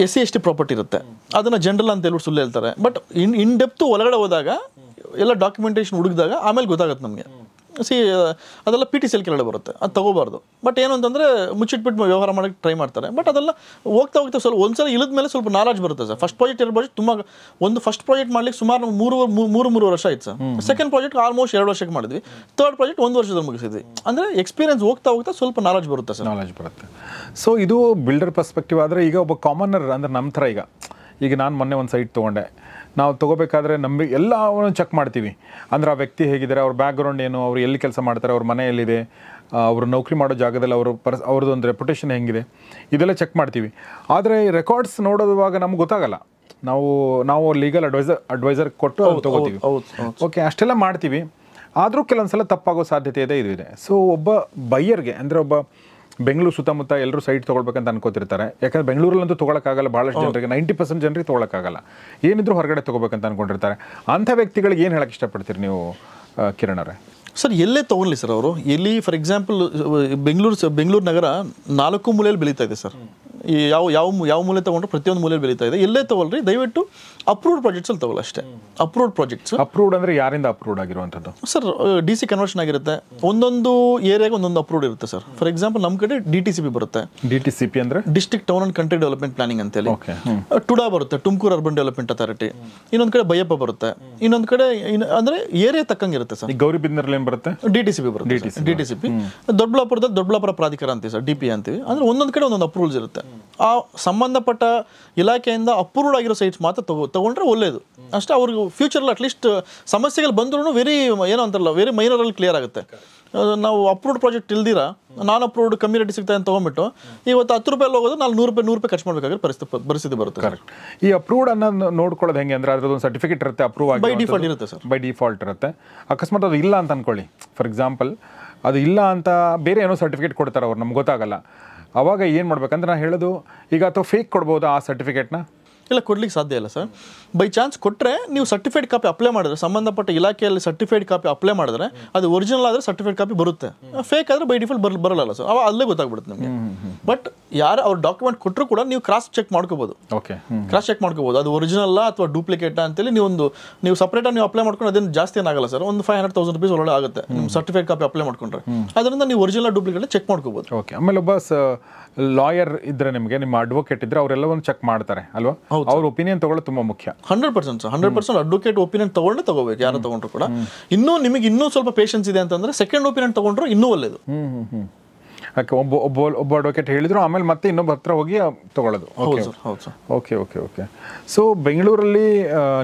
S C S T property ಇರುತ್ತೆ ಅದನ್ನು ಜನರಲ್ ಅಂತ ಹೇಳ್ಬಿಟ್ಟು ಸುಳ್ಳು ಹೇಳ್ತಾರೆ ಬಟ್ ಇನ್ ಇನ್ ಡೆಪ್ತು ಒಳಗಡೆ ಹೋದಾಗ ಎಲ್ಲ ಡಾಕ್ಯುಮೆಂಟೇಷನ್ ಹುಡುಕಿದಾಗ ಆಮೇಲೆ ಗೊತ್ತಾಗುತ್ತೆ ನಮಗೆ ಸಿ ಅದೆಲ್ಲ ಪಿ ಟಿ ಸಿ ಎಲ್ ಬರುತ್ತೆ ಅದು ತಗೋಬಾರ್ದು ಬಟ್ ಏನು ಅಂತಂದರೆ ಮುಚ್ಚಿಟ್ಬಿಟ್ಟು ವ್ಯವಹಾರ ಮಾಡೋಕ್ಕೆ ಟ್ರೈ ಮಾಡ್ತಾರೆ ಬಟ್ ಅದೆಲ್ಲ ಹೋಗ್ತಾ ಹೋಗ್ತಾ ಸ್ವಲ್ಪ ಒಂದ್ಸಲ ಇಳಿದ ಮೇಲೆ ಸ್ವಲ್ಪ ನಾಲೆಜ್ ಬರುತ್ತೆ ಸರ್ ಫಸ್ಟ್ ಪ್ರಾಜೆಕ್ಟ್ ಎರಡು ಪ್ರಾಜೆಕ್ಟ್ ತುಂಬ ಒಂದು ಫಸ್ಟ್ ಪ್ರಾಜೆಕ್ಟ್ ಮಾಡ್ಲಿಕ್ಕೆ ಸುಮಾರು ಮೂರು ಮೂರು ಮೂರು ವರ್ಷ ಆಯ್ತು ಸರ್ ಸೆಕೆಂಡ್ ಪ್ರಾಜೆಕ್ಟ್ ಆಲ್ಮೋಸ್ಟ್ ಎರಡು ವರ್ಷಕ್ಕೆ ಮಾಡಿದ್ವಿ ತರ್ಡ್ ಪ್ರಾಜೆಕ್ಟ್ ಒಂದು ವರ್ಷದ ಮುಗಿಸಿದ್ವಿ ಅಂದರೆ ಎಕ್ಸ್ಪೀರಿಯನ್ಸ್ ಹೋಗ್ತಾ ಹೋಗ್ತಾ ಸ್ವಲ್ಪ ನಾಲೆಜ್ ಬರುತ್ತೆ ಸರ್ ನಾಲೆಜ್ ಬರುತ್ತೆ ಸೊ ಇದು ಬಿಲ್ಡರ್ ಪರ್ಸ್ಪೆಕ್ಟಿವ್ ಆದರೆ ಈಗ ಒಬ್ಬ ಕಾಮನರ್ ಅಂದರೆ ನಮ್ಮ ಥರ ಈಗ ಈಗ ನಾನು ಮೊನ್ನೆ ಒಂದು ಸೈಟ್ ತೊಗೊಂಡೆ ನಾವು ತೊಗೋಬೇಕಾದ್ರೆ ನಂಬಿ ಎಲ್ಲವನ್ನು ಚೆಕ್ ಮಾಡ್ತೀವಿ ಅಂದರೆ ಆ ವ್ಯಕ್ತಿ ಹೇಗಿದ್ದಾರೆ ಅವ್ರ ಬ್ಯಾಕ್ಗ್ರೌಂಡ್ ಏನು ಅವರು ಎಲ್ಲಿ ಕೆಲಸ ಮಾಡ್ತಾರೆ ಅವ್ರ ಮನೆಯಲ್ಲಿದೆ ಅವರು ನೌಕರಿ ಮಾಡೋ ಜಾಗದಲ್ಲಿ ಅವರು ಪರ್ಸ್ ಅವ್ರದ್ದೊಂದು ರೆಪ್ಯುಟೇಷನ್ ಹೆಂಗಿದೆ ಇದೆಲ್ಲ ಚೆಕ್ ಮಾಡ್ತೀವಿ ಆದರೆ ಈ ರೆಕಾರ್ಡ್ಸ್ ನೋಡುವಾಗ ನಮ್ಗೆ ಗೊತ್ತಾಗಲ್ಲ ನಾವು ನಾವು ಲೀಗಲ್ ಅಡ್ವೈಸರ್ ಅಡ್ವೈಸರ್ ಕೊಟ್ಟು ಅವ್ರು ತೊಗೋತೀವಿ ಓಕೆ ಅಷ್ಟೆಲ್ಲ ಮಾಡ್ತೀವಿ ಆದರೂ ಕೆಲವೊಂದು ಸಲ ತಪ್ಪಾಗೋ ಸಾಧ್ಯತೆ ಇದೆ ಇದು ಇದೆ ಸೊ ಒಬ್ಬ ಬೈಯರ್ಗೆ ಅಂದರೆ ಒಬ್ಬ ಬೆಂಗಳೂರು ಸುತ್ತಮುತ್ತ ಎಲ್ಲರೂ ಸೈಟ್ ತೊಗೊಳ್ಬೇಕಂತ ಅನ್ಕೋತಿರ್ತಾರೆ ಯಾಕಂದ್ರೆ ಬೆಂಗಳೂರಲ್ಲಂತೂ ತೊಗೊಳಕ್ಕಾಗಲ್ಲ ಬಹಳಷ್ಟು ಜನರಿಗೆ ನೈಂಟಿ ಪರ್ಸೆಂಟ್ ಜನರಿಗೆ ತೊಗೊಳಕ್ಕಾಗಲ್ಲ ಏನಿದ್ರು ಹೊರಗಡೆ ತೊಗೋಬೇಕಂತ ಅನ್ಕೊಂಡಿರ್ತಾರೆ ಅಂಥ ವ್ಯಕ್ತಿಗಳಿಗೆ ಏನು ಹೇಳಕ್ಕೆ ಇಷ್ಟಪಡ್ತೀರಿ ನೀವು ಕಿರಣರೇ ಸರ್ ಎಲ್ಲೇ ತಗೊಳ್ಳಿ ಸರ್ ಅವರು ಎಲ್ಲಿ ಫಾರ್ ಎಕ್ಸಾಂಪಲ್ ಬೆಂಗಳೂರು ಬೆಂಗಳೂರು ನಗರ ನಾಲ್ಕು ಮೂಲೆಯಲ್ಲಿ ಬೆಳೀತಾ ಇದೆ ಸರ್ ಯಾವ ಯಾವ ಯಾವ ಮೂಲೆ ತಗೊಂಡ್ರೆ ಪ್ರತಿಯೊಂದು ಮೂಲೆಯಲ್ಲಿ ಬೆಳೀತಾ ಇದೆ ಎಲ್ಲೇ ತೊಗೊಳ್ರಿ ದಯವಿಟ್ಟು ಅಪ್ರೂವ್ಡ್ ಪ್ರಾಜೆಕ್ಟ್ಸಲ್ಲಿ ತಗೊಳ್ಳಿ ಅಷ್ಟೇ ಅಪ್ರೂವ್ಡ್ ಪ್ರಾಜೆಕ್ಟ್ಸ್ ಅಪ್ರೂವ್ಡ್ ಅಂದರೆ ಯಾರಿಂದ ಅಪ್ರೂವ್ಡ್ ಆಗಿರುವಂಥದ್ದು ಸರ್ ಡಿ ಸಿ ಕನ್ವರ್ಷನ್ ಆಗಿರುತ್ತೆ ಒಂದೊಂದು ಏರಿಯಾಗೆ ಒಂದೊಂದು ಅಪ್ರೂವ್ಡ್ ಇರುತ್ತೆ ಸರ್ ಫಾರ್ ಎಕ್ಸಾಂಪಲ್ ನಮ್ಮ ಕಡೆ ಡಿ ಟಿ ಸಿ ಪಿ ಬರುತ್ತೆ ಡಿ ಟಿ ಸಿ ಪಿ ಅಂದರೆ district town and country development planning ಅಂತೇಳಿ ಟುಡಾ ಬರುತ್ತೆ ತುಮಕೂರು ಅರ್ಬನ್ ಡೆವಲಪ್ಮೆಂಟ್ ಅಥಾರಿಟಿ ಇನ್ನೊಂದು ಕಡೆ ಬಯಪ್ಪ ಬರುತ್ತೆ ಇನ್ನೊಂದು ಕಡೆ ಅಂದರೆ ಏರಿಯಾ ತಕ್ಕಂಗೆ ಇರುತ್ತೆ ಸರ್ ಗೌರಿಬಿಂದರ್ಲಿ ಬರುತ್ತೆ ಡಿ ಟಿ ಸಿ ಪಿ ಬರುತ್ತೆ ಡಿ ಟಿ ಸಿ ಪಿ ದೊಡ್ಡಬಳ್ಳಾಪುರದಲ್ಲಿ ದೊಡ್ಡಬಳ್ಳಾಪುರ ಪ್ರಾಧಿಕಾರ ಅಂತೀವಿ ಸರ್ ಡಿ ಪಿ ಅಂತೀವಿ ಅಂದ್ರೆ ಒಂದೊಂದು ಕಡೆ ಒಂದೊಂದು ಅಪ್ರೂವಲ್ಸ್ ಇರುತ್ತೆ ಆ ಸಂಬಂಧಪಟ್ಟ ಇಲಾಖೆಯಿಂದ ಅಪ್ರೂವ್ಡ್ ಆಗಿರೋ ಸೈಟ್ಸ್ ಮಾತ್ರ ತಗೋ ತೊಗೊಂಡ್ರೆ ಒಳ್ಳೇದು ಅಷ್ಟೇ ಅವ್ರಿಗೆ ಫ್ಯೂಚರ್ ಅಟ್ಲೀಸ್ಟ್ ಸಮಸ್ಯೆಗಳು ಬಂದ್ರೂ ವೆರಿ ಏನೋ ಅಂತಾರಲ್ಲ ವೆರಿ ಅಲ್ಲಿ ಕ್ಲಿಯರ್ ಆಗುತ್ತೆ ನಾವು ಅಪ್ರೂವ್ಡ್ ಪ್ರಾಜೆಕ್ಟ್ ಇಲ್ದಿರ ನಾನ್ ಅಪ್ರೂವ್ಡ್ ಕಮ್ಮಿ ರೇಟ್ ಸಿಗ್ತಾ ಅಂತ ತಗೊಂಡ್ಬಿಟ್ಟು ಇವತ್ತು ಹತ್ತು ರೂಪಾಯಿ ಹೋಗೋದು ನಾನು ನೂರು ರೂಪಾಯಿ ನೂರು ರೂಪಾಯಿ ಖರ್ಚು ಮಾಡಬೇಕಾದ್ರೆ ಪರಿಸ್ಥಿತಿ ಪರಿಸ್ಥಿತಿ ಬರುತ್ತೆ ಕರೆಕ್ಟ್ ಈ ಅಪ್ರೂವ್ಡ್ ಅನ್ನೋ ನೋಡ್ಕೊಳ್ಳೋದು ಹೆಂಗೆ ಅಂದ್ರೆ ಒಂದು ಸರ್ಟಿಫಿಕೇಟ್ ಇರುತ್ತೆ ಅಪ್ರೂವ್ ಆಗಿ ಬೈ ಡಿಫಾಲ್ಟ್ ಇರುತ್ತೆ ಸರ್ ಬೈ ಡಿಫಾಲ್ಟ್ ಇರುತ್ತೆ ಅಕಸ್ಮಾತ್ ಅದು ಇಲ್ಲ ಅಂತ ಅನ್ಕೊಳ್ಳಿ ಫಾರ್ ಎಕ್ಸಾಂಪಲ್ ಅದು ಇಲ್ಲ ಅಂತ ಬೇರೆ ಏನೋ ಸರ್ಟಿಫಿಕೇಟ್ ಕೊಡ್ತಾರೆ ಅವ್ರು ನಮ್ಗೆ ಗೊತ್ತಾಗಲ್ಲ ಅವಾಗ ಏನು ಮಾಡ್ಬೇಕಂದ್ರೆ ನಾನು ಹೇಳೋದು ಈಗ ಅಥವಾ ಫೇಕ್ ಕೊಡ್ಬೋದು ಆ ಸರ್ಟಿಫಿಕೇಟ್ನ ಎಲ್ಲ ಕೊಡ್ಲಿಕ್ಕೆ ಸಾಧ್ಯ ಇಲ್ಲ ಸರ್ ಬೈ ಚಾನ್ಸ್ ಕೊಟ್ಟರೆ ನೀವು ಸರ್ಟಿಫೈಡ್ ಕಾಪಿ ಅಪ್ಲೈ ಮಾಡಿದ್ರೆ ಸಂಬಂಧಪಟ್ಟ ಇಲಾಖೆಯಲ್ಲಿ ಸರ್ಟಿಫೈಡ್ ಕಾಪಿ ಅಪ್ಲೈ ಮಾಡಿದ್ರೆ ಅದು ಒರಿಜಿನಲ್ ಆದರೆ ಸರ್ಟಿಫೈಡ್ ಕಾಪಿ ಬರುತ್ತೆ ಫೇಕ್ ಆದರೆ ಬೈ ಡಿಫಾಲ್ಟ್ ಬರ್ ಬರಲ್ಲ ಸರ್ ಅವಾಗ ಅಲ್ಲೇ ಗೊತ್ತಾಗ್ಬಿಡುತ್ತೆ ನಿಮಗೆ ಬಟ್ ಯಾರು ಅವ್ರ ಡಾಕ್ಯುಮೆಂಟ್ ಕೊಟ್ಟರು ಕೂಡ ನೀವು ಕ್ರಾಸ್ ಚೆಕ್ ಮಾಡ್ಕೋಬೋದು ಓಕೆ ಕ್ರಾಸ್ ಚೆಕ್ ಮಾಡ್ಕೋಬೋದು ಅದು ಒರಿಜಿನಲ್ಲ ಅಥವಾ ಡೂಪ್ಲಿಕೇಟ್ ಅಂತೇಳಿ ನೀವು ಒಂದು ನೀವು ಸಪ್ರೇಟಾಗಿ ನೀವು ಅಪ್ಲೈ ಮಾಡ್ಕೊಂಡು ಅದೇನು ಜಾಸ್ತಿ ಏನಾಗಲ್ಲ ಸರ್ ಒಂದು ಫೈವ್ ಹಂಡ್ರೆಡ್ ತೌಸಂಡ್ ರುಪೀಸ್ ಒಳ್ಳೆ ಆಗುತ್ತೆ ನಿಮ್ಮ ಸರ್ಟಿಫೈಡ್ ಕಾಪಿ ಅಪ್ಲೈ ಮಾಡ್ಕೊಂಡ್ರೆ ಅದರಿಂದ ನೀವು ಒರಿಜಿನಲ್ ಡೂಪ್ಲಿಕೇಟ್ ಚೆಕ್ ಮಾಡ್ಕೋಬೋದು ಓಕೆ ಆಮೇಲೆ ಒಬ್ಬ ಲಾಯರ್ ಇದ್ರೆ ನಿಮಗೆ ನಿಮ್ಮ ಅಡ್ವೊಕೇಟ್ ಇದ್ರೆ ಅವರೆಲ್ಲ ಒಂದು ಚೆಕ್ ಮಾಡ್ತಾರೆ ಅಲ್ವಾ ಅವ್ರ ಒಪಿನಿಯನ್ ತಗೊಳ್ಳೋದು ತುಂಬಾ ಮುಖ್ಯ hundred percent hundred percent advocate opinion ತಗೊಂಡು ತಗೋಬೇಕು ಯಾರು ತಗೊಂಡ್ರು ಕೂಡ ಇನ್ನೂ ನಿಮಗೆ ಇನ್ನೂ ಸ್ವಲ್ಪ ಪೇಷನ್ಸ್ ಇದೆ ಅಂತಂದ್ರೆ ಸೆಕೆಂಡ್ ಒಪಿನಿಯನ್ ತಗೊಂಡ್ರು ಇನ್ನೂ ಒಳ್ಳೇದು ಓಕೆ ಒಬ್ಬ ಒಬ್ಬ ಒಬ್ಬ ಅಡ್ವೊಕೇಟ್ ಹೇಳಿದ್ರು ಆಮೇಲೆ ಮತ್ತೆ ಇನ್ನೊಬ್ಬ ಹತ್ರ ಹೋಗಿ ತಗೊಳ್ಳೋದು ಓಕೆ ಓಕೆ ಓಕೆ ಸೊ ಬೆಂಗಳೂರಲ್ಲಿ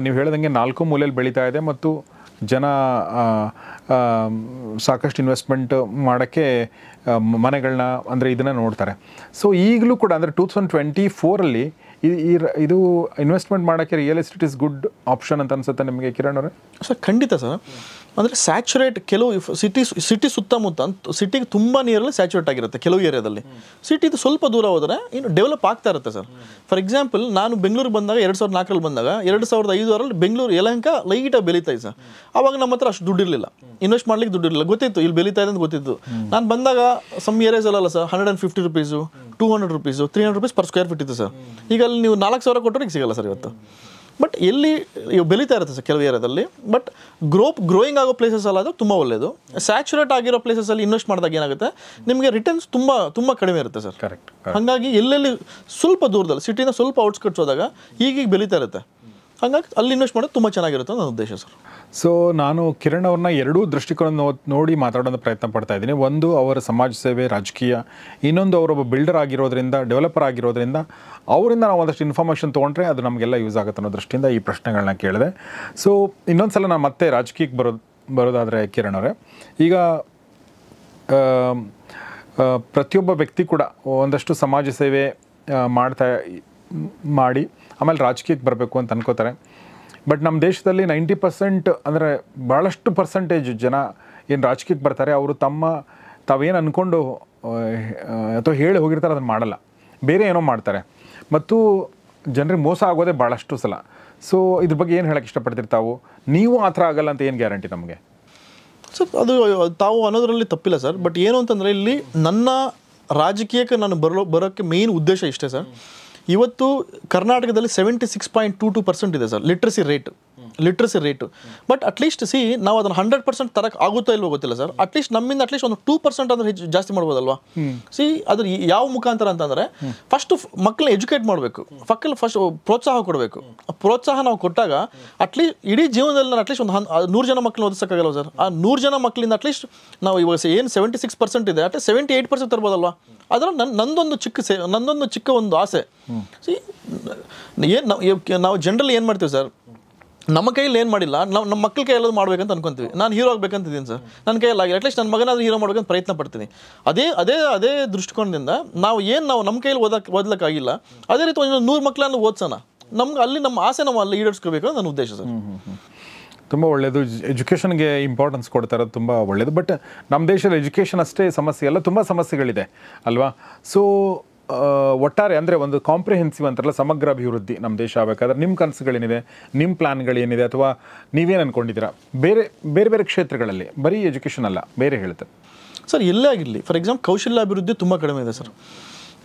ನೀವು ಹೇಳ್ದಂಗೆ ನಾಲ್ಕು ಮೂಲೆಯಲ್ಲಿ ಬೆಳೀತಾ ಇದೆ ಮತ್ತು ಜನ ಸಾಕಷ್ಟು ಇನ್ವೆಸ್ಟ್ಮೆಂಟ್ ಮಾಡೋಕ್ಕೆ ಮನೆಗಳನ್ನ ಅಂದರೆ ಇದನ್ನ ನೋಡ್ತಾರೆ ಸೊ ಈಗಲೂ ಕೂಡ ಅಂದರೆ ಟೂ ತೌಸಂಡ್ ಟ್ವೆಂಟಿ ಫೋರಲ್ಲಿ ಈ ಇದು ಇನ್ವೆಸ್ಟ್ಮೆಂಟ್ ಮಾಡೋಕ್ಕೆ real estate is good option ಅಂತ ಅನಿಸುತ್ತೆ ನಿಮಗೆ ಕಿರಣ್ ಅವರೇ ಸರ್ ಖಂಡಿತ ಸರ್ ಅಂದರೆ ಸ್ಯಾಚುರೇಟ್ ಕೆಲವು ಸಿಟಿ ಸಿಟಿ ಸುತ್ತಮುತ್ತ ಸಿಟಿಗೆ ತುಂಬ ನೀರಲ್ಲಿ ಸ್ಯಾಚುರೇಟ್ ಆಗಿರುತ್ತೆ ಕೆಲವು ಏರಿಯಾದಲ್ಲಿ ಸಿಟಿದು ಸ್ವಲ್ಪ ದೂರ ಹೋದರೆ ಇನ್ನು ಡೆವಲಪ್ ಆಗ್ತಾ ಇರುತ್ತೆ ಸರ್ ಫಾರ್ ಎಕ್ಸಾಂಪಲ್ ನಾನು ಬೆಂಗಳೂರು ಬಂದಾಗ ಎರಡು ಸಾವಿರದ ನಾಲ್ಕರಲ್ಲಿ ಬಂದಾಗ ಎರಡು ಸಾವಿರದ ಐದರಲ್ಲಿ ಬೆಂಗಳೂರು ಯಲಹಂಕ ಲೈಟಾಗಿ ಬೆಳೀತಾ ಸರ್ ಅವಾಗ ನಮ್ಮ ಹತ್ರ ಅಷ್ಟು ದುಡ್ಡಿರಲಿಲ್ಲ ಇನ್ವೆಸ್ಟ್ ಮಾಡ್ಲಿಕ್ಕೆ ದುಡ್ಡಿರಲಿಲ್ಲ ಗೊತ್ತಿತ್ತು ಇಲ್ಲಿ ಬೆಳೀತಾ ಇದೆ ಅಂತ ಗೊತ್ತಿತ್ತು ನಾನು ಬಂದಾಗ ಸಮ್ ಏರಿಯಾಸಲ್ಲ sir hundred and fifty rupees two hundred rupees three hundred rupees per square feet ಇತ್ತು ಸರ್ ಈಗ ಅಲ್ಲಿ ನೀವು ನಾಲ್ಕು ಸಾವಿರ ಕೊಟ್ಟರೆ ಸಿಗಲ್ಲ ಸರ್ ಇವತ್ತು ಬಟ್ ಎಲ್ಲಿ ಇವು ಬೆಳೀತಾ ಇರುತ್ತೆ ಸರ್ ಕೆಲವು ಏರಿಯಾದಲ್ಲಿ ಬಟ್ ಗ್ರೋಪ್ ಗ್ರೋಯಿಂಗ್ ಆಗೋ ಪ್ಲೇಸಸ್ಸಲ್ಲಿ ಅದು ತುಂಬ ಒಳ್ಳೆಯದು ಸ್ಯಾಚುರೇಟ್ ಆಗಿರೋ ಪ್ಲೇಸಲ್ಲಿ ಇನ್ವೆಸ್ಟ್ ಮಾಡಿದಾಗ ಏನಾಗುತ್ತೆ ನಿಮಗೆ ರಿಟರ್ನ್ಸ್ ತುಂಬ ತುಂಬ ಕಡಿಮೆ ಇರುತ್ತೆ ಸರ್ ಕರೆಕ್ಟ್ ಹಾಗಾಗಿ ಎಲ್ಲೆಲ್ಲಿ ಸ್ವಲ್ಪ ದೂರದಲ್ಲಿ ಸಿಟಿನ ಸ್ವಲ್ಪ ಔಟ್ಸ್ಕಟ್ಸ್ ಹೋದಾಗ ಈಗೀಗ ಬೆಳೀತಾ ಇರುತ್ತೆ ಹಾಗಾಗಿ ಅಲ್ಲಿ ಇನ್ವೆಸ್ಟ್ ಮಾಡೋದು ತುಂಬ ಚೆನ್ನಾಗಿರುತ್ತೆ ನನ್ನ ಉದ್ದೇಶ ಸರ್ ಸೊ ನಾನು ಕಿರಣ್ ಅವ್ರನ್ನ ಎರಡೂ ದೃಷ್ಟಿಕೋನ ನೋಡಿ ಮಾತಾಡೋಣ ಪ್ರಯತ್ನ ಪಡ್ತಾ ಇದ್ದೀನಿ ಒಂದು ಅವರ ಸಮಾಜ ಸೇವೆ ರಾಜಕೀಯ ಇನ್ನೊಂದು ಅವರೊಬ್ಬ ಬಿಲ್ಡರ್ ಆಗಿರೋದ್ರಿಂದ ಡೆವಲಪರ್ ಆಗಿರೋದ್ರಿಂದ ಅವರಿಂದ ನಾವು ಒಂದಷ್ಟು ಇನ್ಫಾರ್ಮೇಷನ್ ತೊಗೊಂಡ್ರೆ ಅದು ನಮಗೆಲ್ಲ ಯೂಸ್ ಆಗುತ್ತೆ ಅನ್ನೋ ದೃಷ್ಟಿಯಿಂದ ಈ ಪ್ರಶ್ನೆಗಳನ್ನ ಕೇಳಿದೆ ಸೊ ಇನ್ನೊಂದು ಸಲ ನಾನು ಮತ್ತೆ ರಾಜಕೀಯಕ್ಕೆ ಬರೋದು ಬರೋದಾದರೆ ಕಿರಣ್ ಅವರೇ ಈಗ ಪ್ರತಿಯೊಬ್ಬ ವ್ಯಕ್ತಿ ಕೂಡ ಒಂದಷ್ಟು ಸಮಾಜ ಸೇವೆ ಮಾಡ್ತಾ ಮಾಡಿ ಆಮೇಲೆ ರಾಜಕೀಯಕ್ಕೆ ಬರಬೇಕು ಅಂತ ಅನ್ಕೋತಾರೆ ಬಟ್ ನಮ್ಮ ದೇಶದಲ್ಲಿ ನೈಂಟಿ ಪರ್ಸೆಂಟ್ ಅಂದರೆ ಭಾಳಷ್ಟು ಪರ್ಸೆಂಟೇಜ್ ಜನ ಏನು ರಾಜಕೀಯಕ್ಕೆ ಬರ್ತಾರೆ ಅವರು ತಮ್ಮ ತಾವೇನು ಅಂದ್ಕೊಂಡು ಅಥವಾ ಹೇಳಿ ಹೋಗಿರ್ತಾರೆ ಅದನ್ನು ಮಾಡಲ್ಲ ಬೇರೆ ಏನೋ ಮಾಡ್ತಾರೆ ಮತ್ತು ಜನರಿಗೆ ಮೋಸ ಆಗೋದೇ ಭಾಳಷ್ಟು ಸಲ ಸೊ ಇದ್ರ ಬಗ್ಗೆ ಏನು ಹೇಳಕ್ಕೆ ಇಷ್ಟಪಡ್ತೀರಿ ನೀವು ಆ ಥರ ಆಗಲ್ಲ ಅಂತ ಏನು ಗ್ಯಾರಂಟಿ ನಮಗೆ ಸರ್ ಅದು ತಾವು ಅನ್ನೋದರಲ್ಲಿ ತಪ್ಪಿಲ್ಲ ಸರ್ ಬಟ್ ಏನು ಅಂತಂದರೆ ಇಲ್ಲಿ ನನ್ನ ರಾಜಕೀಯಕ್ಕೆ ನಾನು ಬರಲೋ ಬರೋಕ್ಕೆ ಮೇಯ್ನ್ ಉದ್ದೇಶ ಇಷ್ಟೇ ಸರ್ ಇವತ್ತು ಕರ್ನಾಟಕದಲ್ಲಿ seventy six point two two percent ಇದೆ sir literacy rate literacy rate but at least see ನಾವು ಅದನ್ನ ಹಂಡ್ರೆಡ್ ಪರ್ಸೆಂಟ್ ತರಕ್ ಆಗುತ್ತೋ ಇಲ್ವೋ ಗೊತ್ತಿಲ್ಲ ಸರ್ ಅಟ್ಲೀಸ್ಟ್ ನಮ್ಮಿಂದ ಅಟ್ಲೀಸ್ಟ್ ಒಂದು ಟೂ ಪರ್ಸೆಂಟ್ ಅಂದ್ರೆ ಹೆಚ್ಚು ಜಾಸ್ತಿ ಮಾಡ್ಬೋದಲ್ವಾ ಸಿ ಅದ್ರ ಯಾವ ಮುಖಾಂತರ ಅಂತಂದರೆ ಫಸ್ಟ್ ಮಕ್ಕಳನ್ನ ಎಜುಕೇಟ್ ಮಾಡಬೇಕು ಫಕ್ಕಲ್ ಫಸ್ಟ್ ಪ್ರೋತ್ಸಾಹ ಕೊಡಬೇಕು ಪ್ರೋತ್ಸಾಹ ನಾವು ಕೊಟ್ಟಾಗ ಅಟ್ಲೀಸ್ಟ್ ಇಡೀ ಜೀವನದಲ್ಲಿ ನಾನು ಅಟ್ಲೀಸ್ಟ್ ಒಂದು ನೂರು ಜನ ಮಕ್ಕಳನ್ನ ಓದಿಸಕ್ಕಾಗಲ್ಲ ಸರ್ ಆ ನೂರು ಜನ ಮಕ್ಕಳಿಂದ ಅಟ್ಲೀಸ್ಟ್ ನಾವು ಇವಾಗ ಏನು ಸೆವೆಂಟಿ ಸಿಕ್ಸ್ ಪರ್ಸೆಂಟ್ ಇದೆ ಅಟ್ ಸೆವೆಂಟಿ ಏಟ್ ಪರ್ಸೆಂಟ್ ತರ್ಬೋದಲ್ವಾ ಅದರ ನನ್ನ ನಂದೊಂದು ಚಿಕ್ಕ ಸೇ ನಂದೊಂದು ಚಿಕ್ಕ ಒಂದು ಆಸೆ ಸಿ ಏನು ನಾವು ಜನರಲ್ ಏನು ಮಾಡ್ತೀವಿ ಸರ್ ನಮ್ಮ ಕೈಯಲ್ಲಿ ಏನು ಮಾಡಿಲ್ಲ ನಮ್ಮ ನಮ್ಮ ಮಕ್ಕಳ ಕೈಯಲ್ಲಿ ಮಾಡ್ಬೇಕಂತ ಅನ್ಕೊಂತೀವಿ ನಾನು ಹೀರೋ ಆಗ್ಬೇಕಂತಿದ್ದೀನಿ ಸರ್ ನನ್ನ ಕೈಯಲ್ಲಿ ಆಗಿಲ್ಲ ಅಟ್ಲೀಸ್ಟ್ ನನ್ನ ಮಗನಾದ್ರೂ ಹೀರೋ ಮಾಡ್ಬೇಕಂತ ಪ್ರಯತ್ನ ಪಡ್ತೀನಿ ಅದೇ ಅದೇ ಅದೇ ದೃಷ್ಟಿಕೋನದಿಂದ ನಾವು ಏನು ನಾವು ನಮ್ಮ ಕೈಯಲ್ಲಿ ಓದಕ್ಕೆ ಓದ್ಲಕ್ಕಾಗಿಲ್ಲ ಅದೇ ರೀತಿ ಒಂದು ನೂರು ಮಕ್ಕಳನ್ನು ಓದಿಸೋಣ ನಮ್ಗೆ ಅಲ್ಲಿ ನಮ್ಮ ಆಸೆ ನಾವು ಅಲ್ಲಿ ಈಡೇರಿಸ್ಕೋಬೇಕು ನನ್ನ ಉದ್ದೇಶ ಸರ್ ತುಂಬ ಒಳ್ಳೆಯದು ಎಜುಕೇಷನ್ಗೆ ಇಂಪಾರ್ಟೆನ್ಸ್ ಕೊಡ್ತಾ ಇರೋದು ತುಂಬ ಒಳ್ಳೆಯದು ಬಟ್ ನಮ್ಮ ದೇಶದ ಎಜುಕೇಷನ್ ಅಷ್ಟೇ ಸಮಸ್ಯೆ ಅಲ್ಲ ತುಂಬ ಸಮಸ್ಯೆಗಳಿದೆ ಅಲ್ವಾ ಸೊ ಒಟ್ಟಾರೆ ಅಂದರೆ ಒಂದು ಕಾಂಪ್ರಿಹೆನ್ಸಿವ್ ಅಂತಾರಲ್ಲ ಸಮಗ್ರ ಅಭಿವೃದ್ಧಿ ನಮ್ಮ ದೇಶ ಆಗಬೇಕಾದ್ರೆ ನಿಮ್ಮ ಕನಸುಗಳೇನಿದೆ ನಿಮ್ಮ ಪ್ಲ್ಯಾನ್ಗಳೇನಿದೆ ಅಥವಾ ನೀವೇನು ಅಂದ್ಕೊಂಡಿದ್ದೀರಾ ಬೇರೆ ಬೇರೆ ಬೇರೆ ಕ್ಷೇತ್ರಗಳಲ್ಲಿ ಬರೀ ಎಜುಕೇಷನ್ ಅಲ್ಲ ಬೇರೆ ಹೇಳುತ್ತೆ ಸರ್ ಎಲ್ಲೇ ಆಗಿರಲಿ ಫಾರ್ ಎಕ್ಸಾಂಪಲ್ ಕೌಶಲ್ಯಾಭಿವೃದ್ಧಿ ತುಂಬ ಕಡಿಮೆ ಇದೆ ಸರ್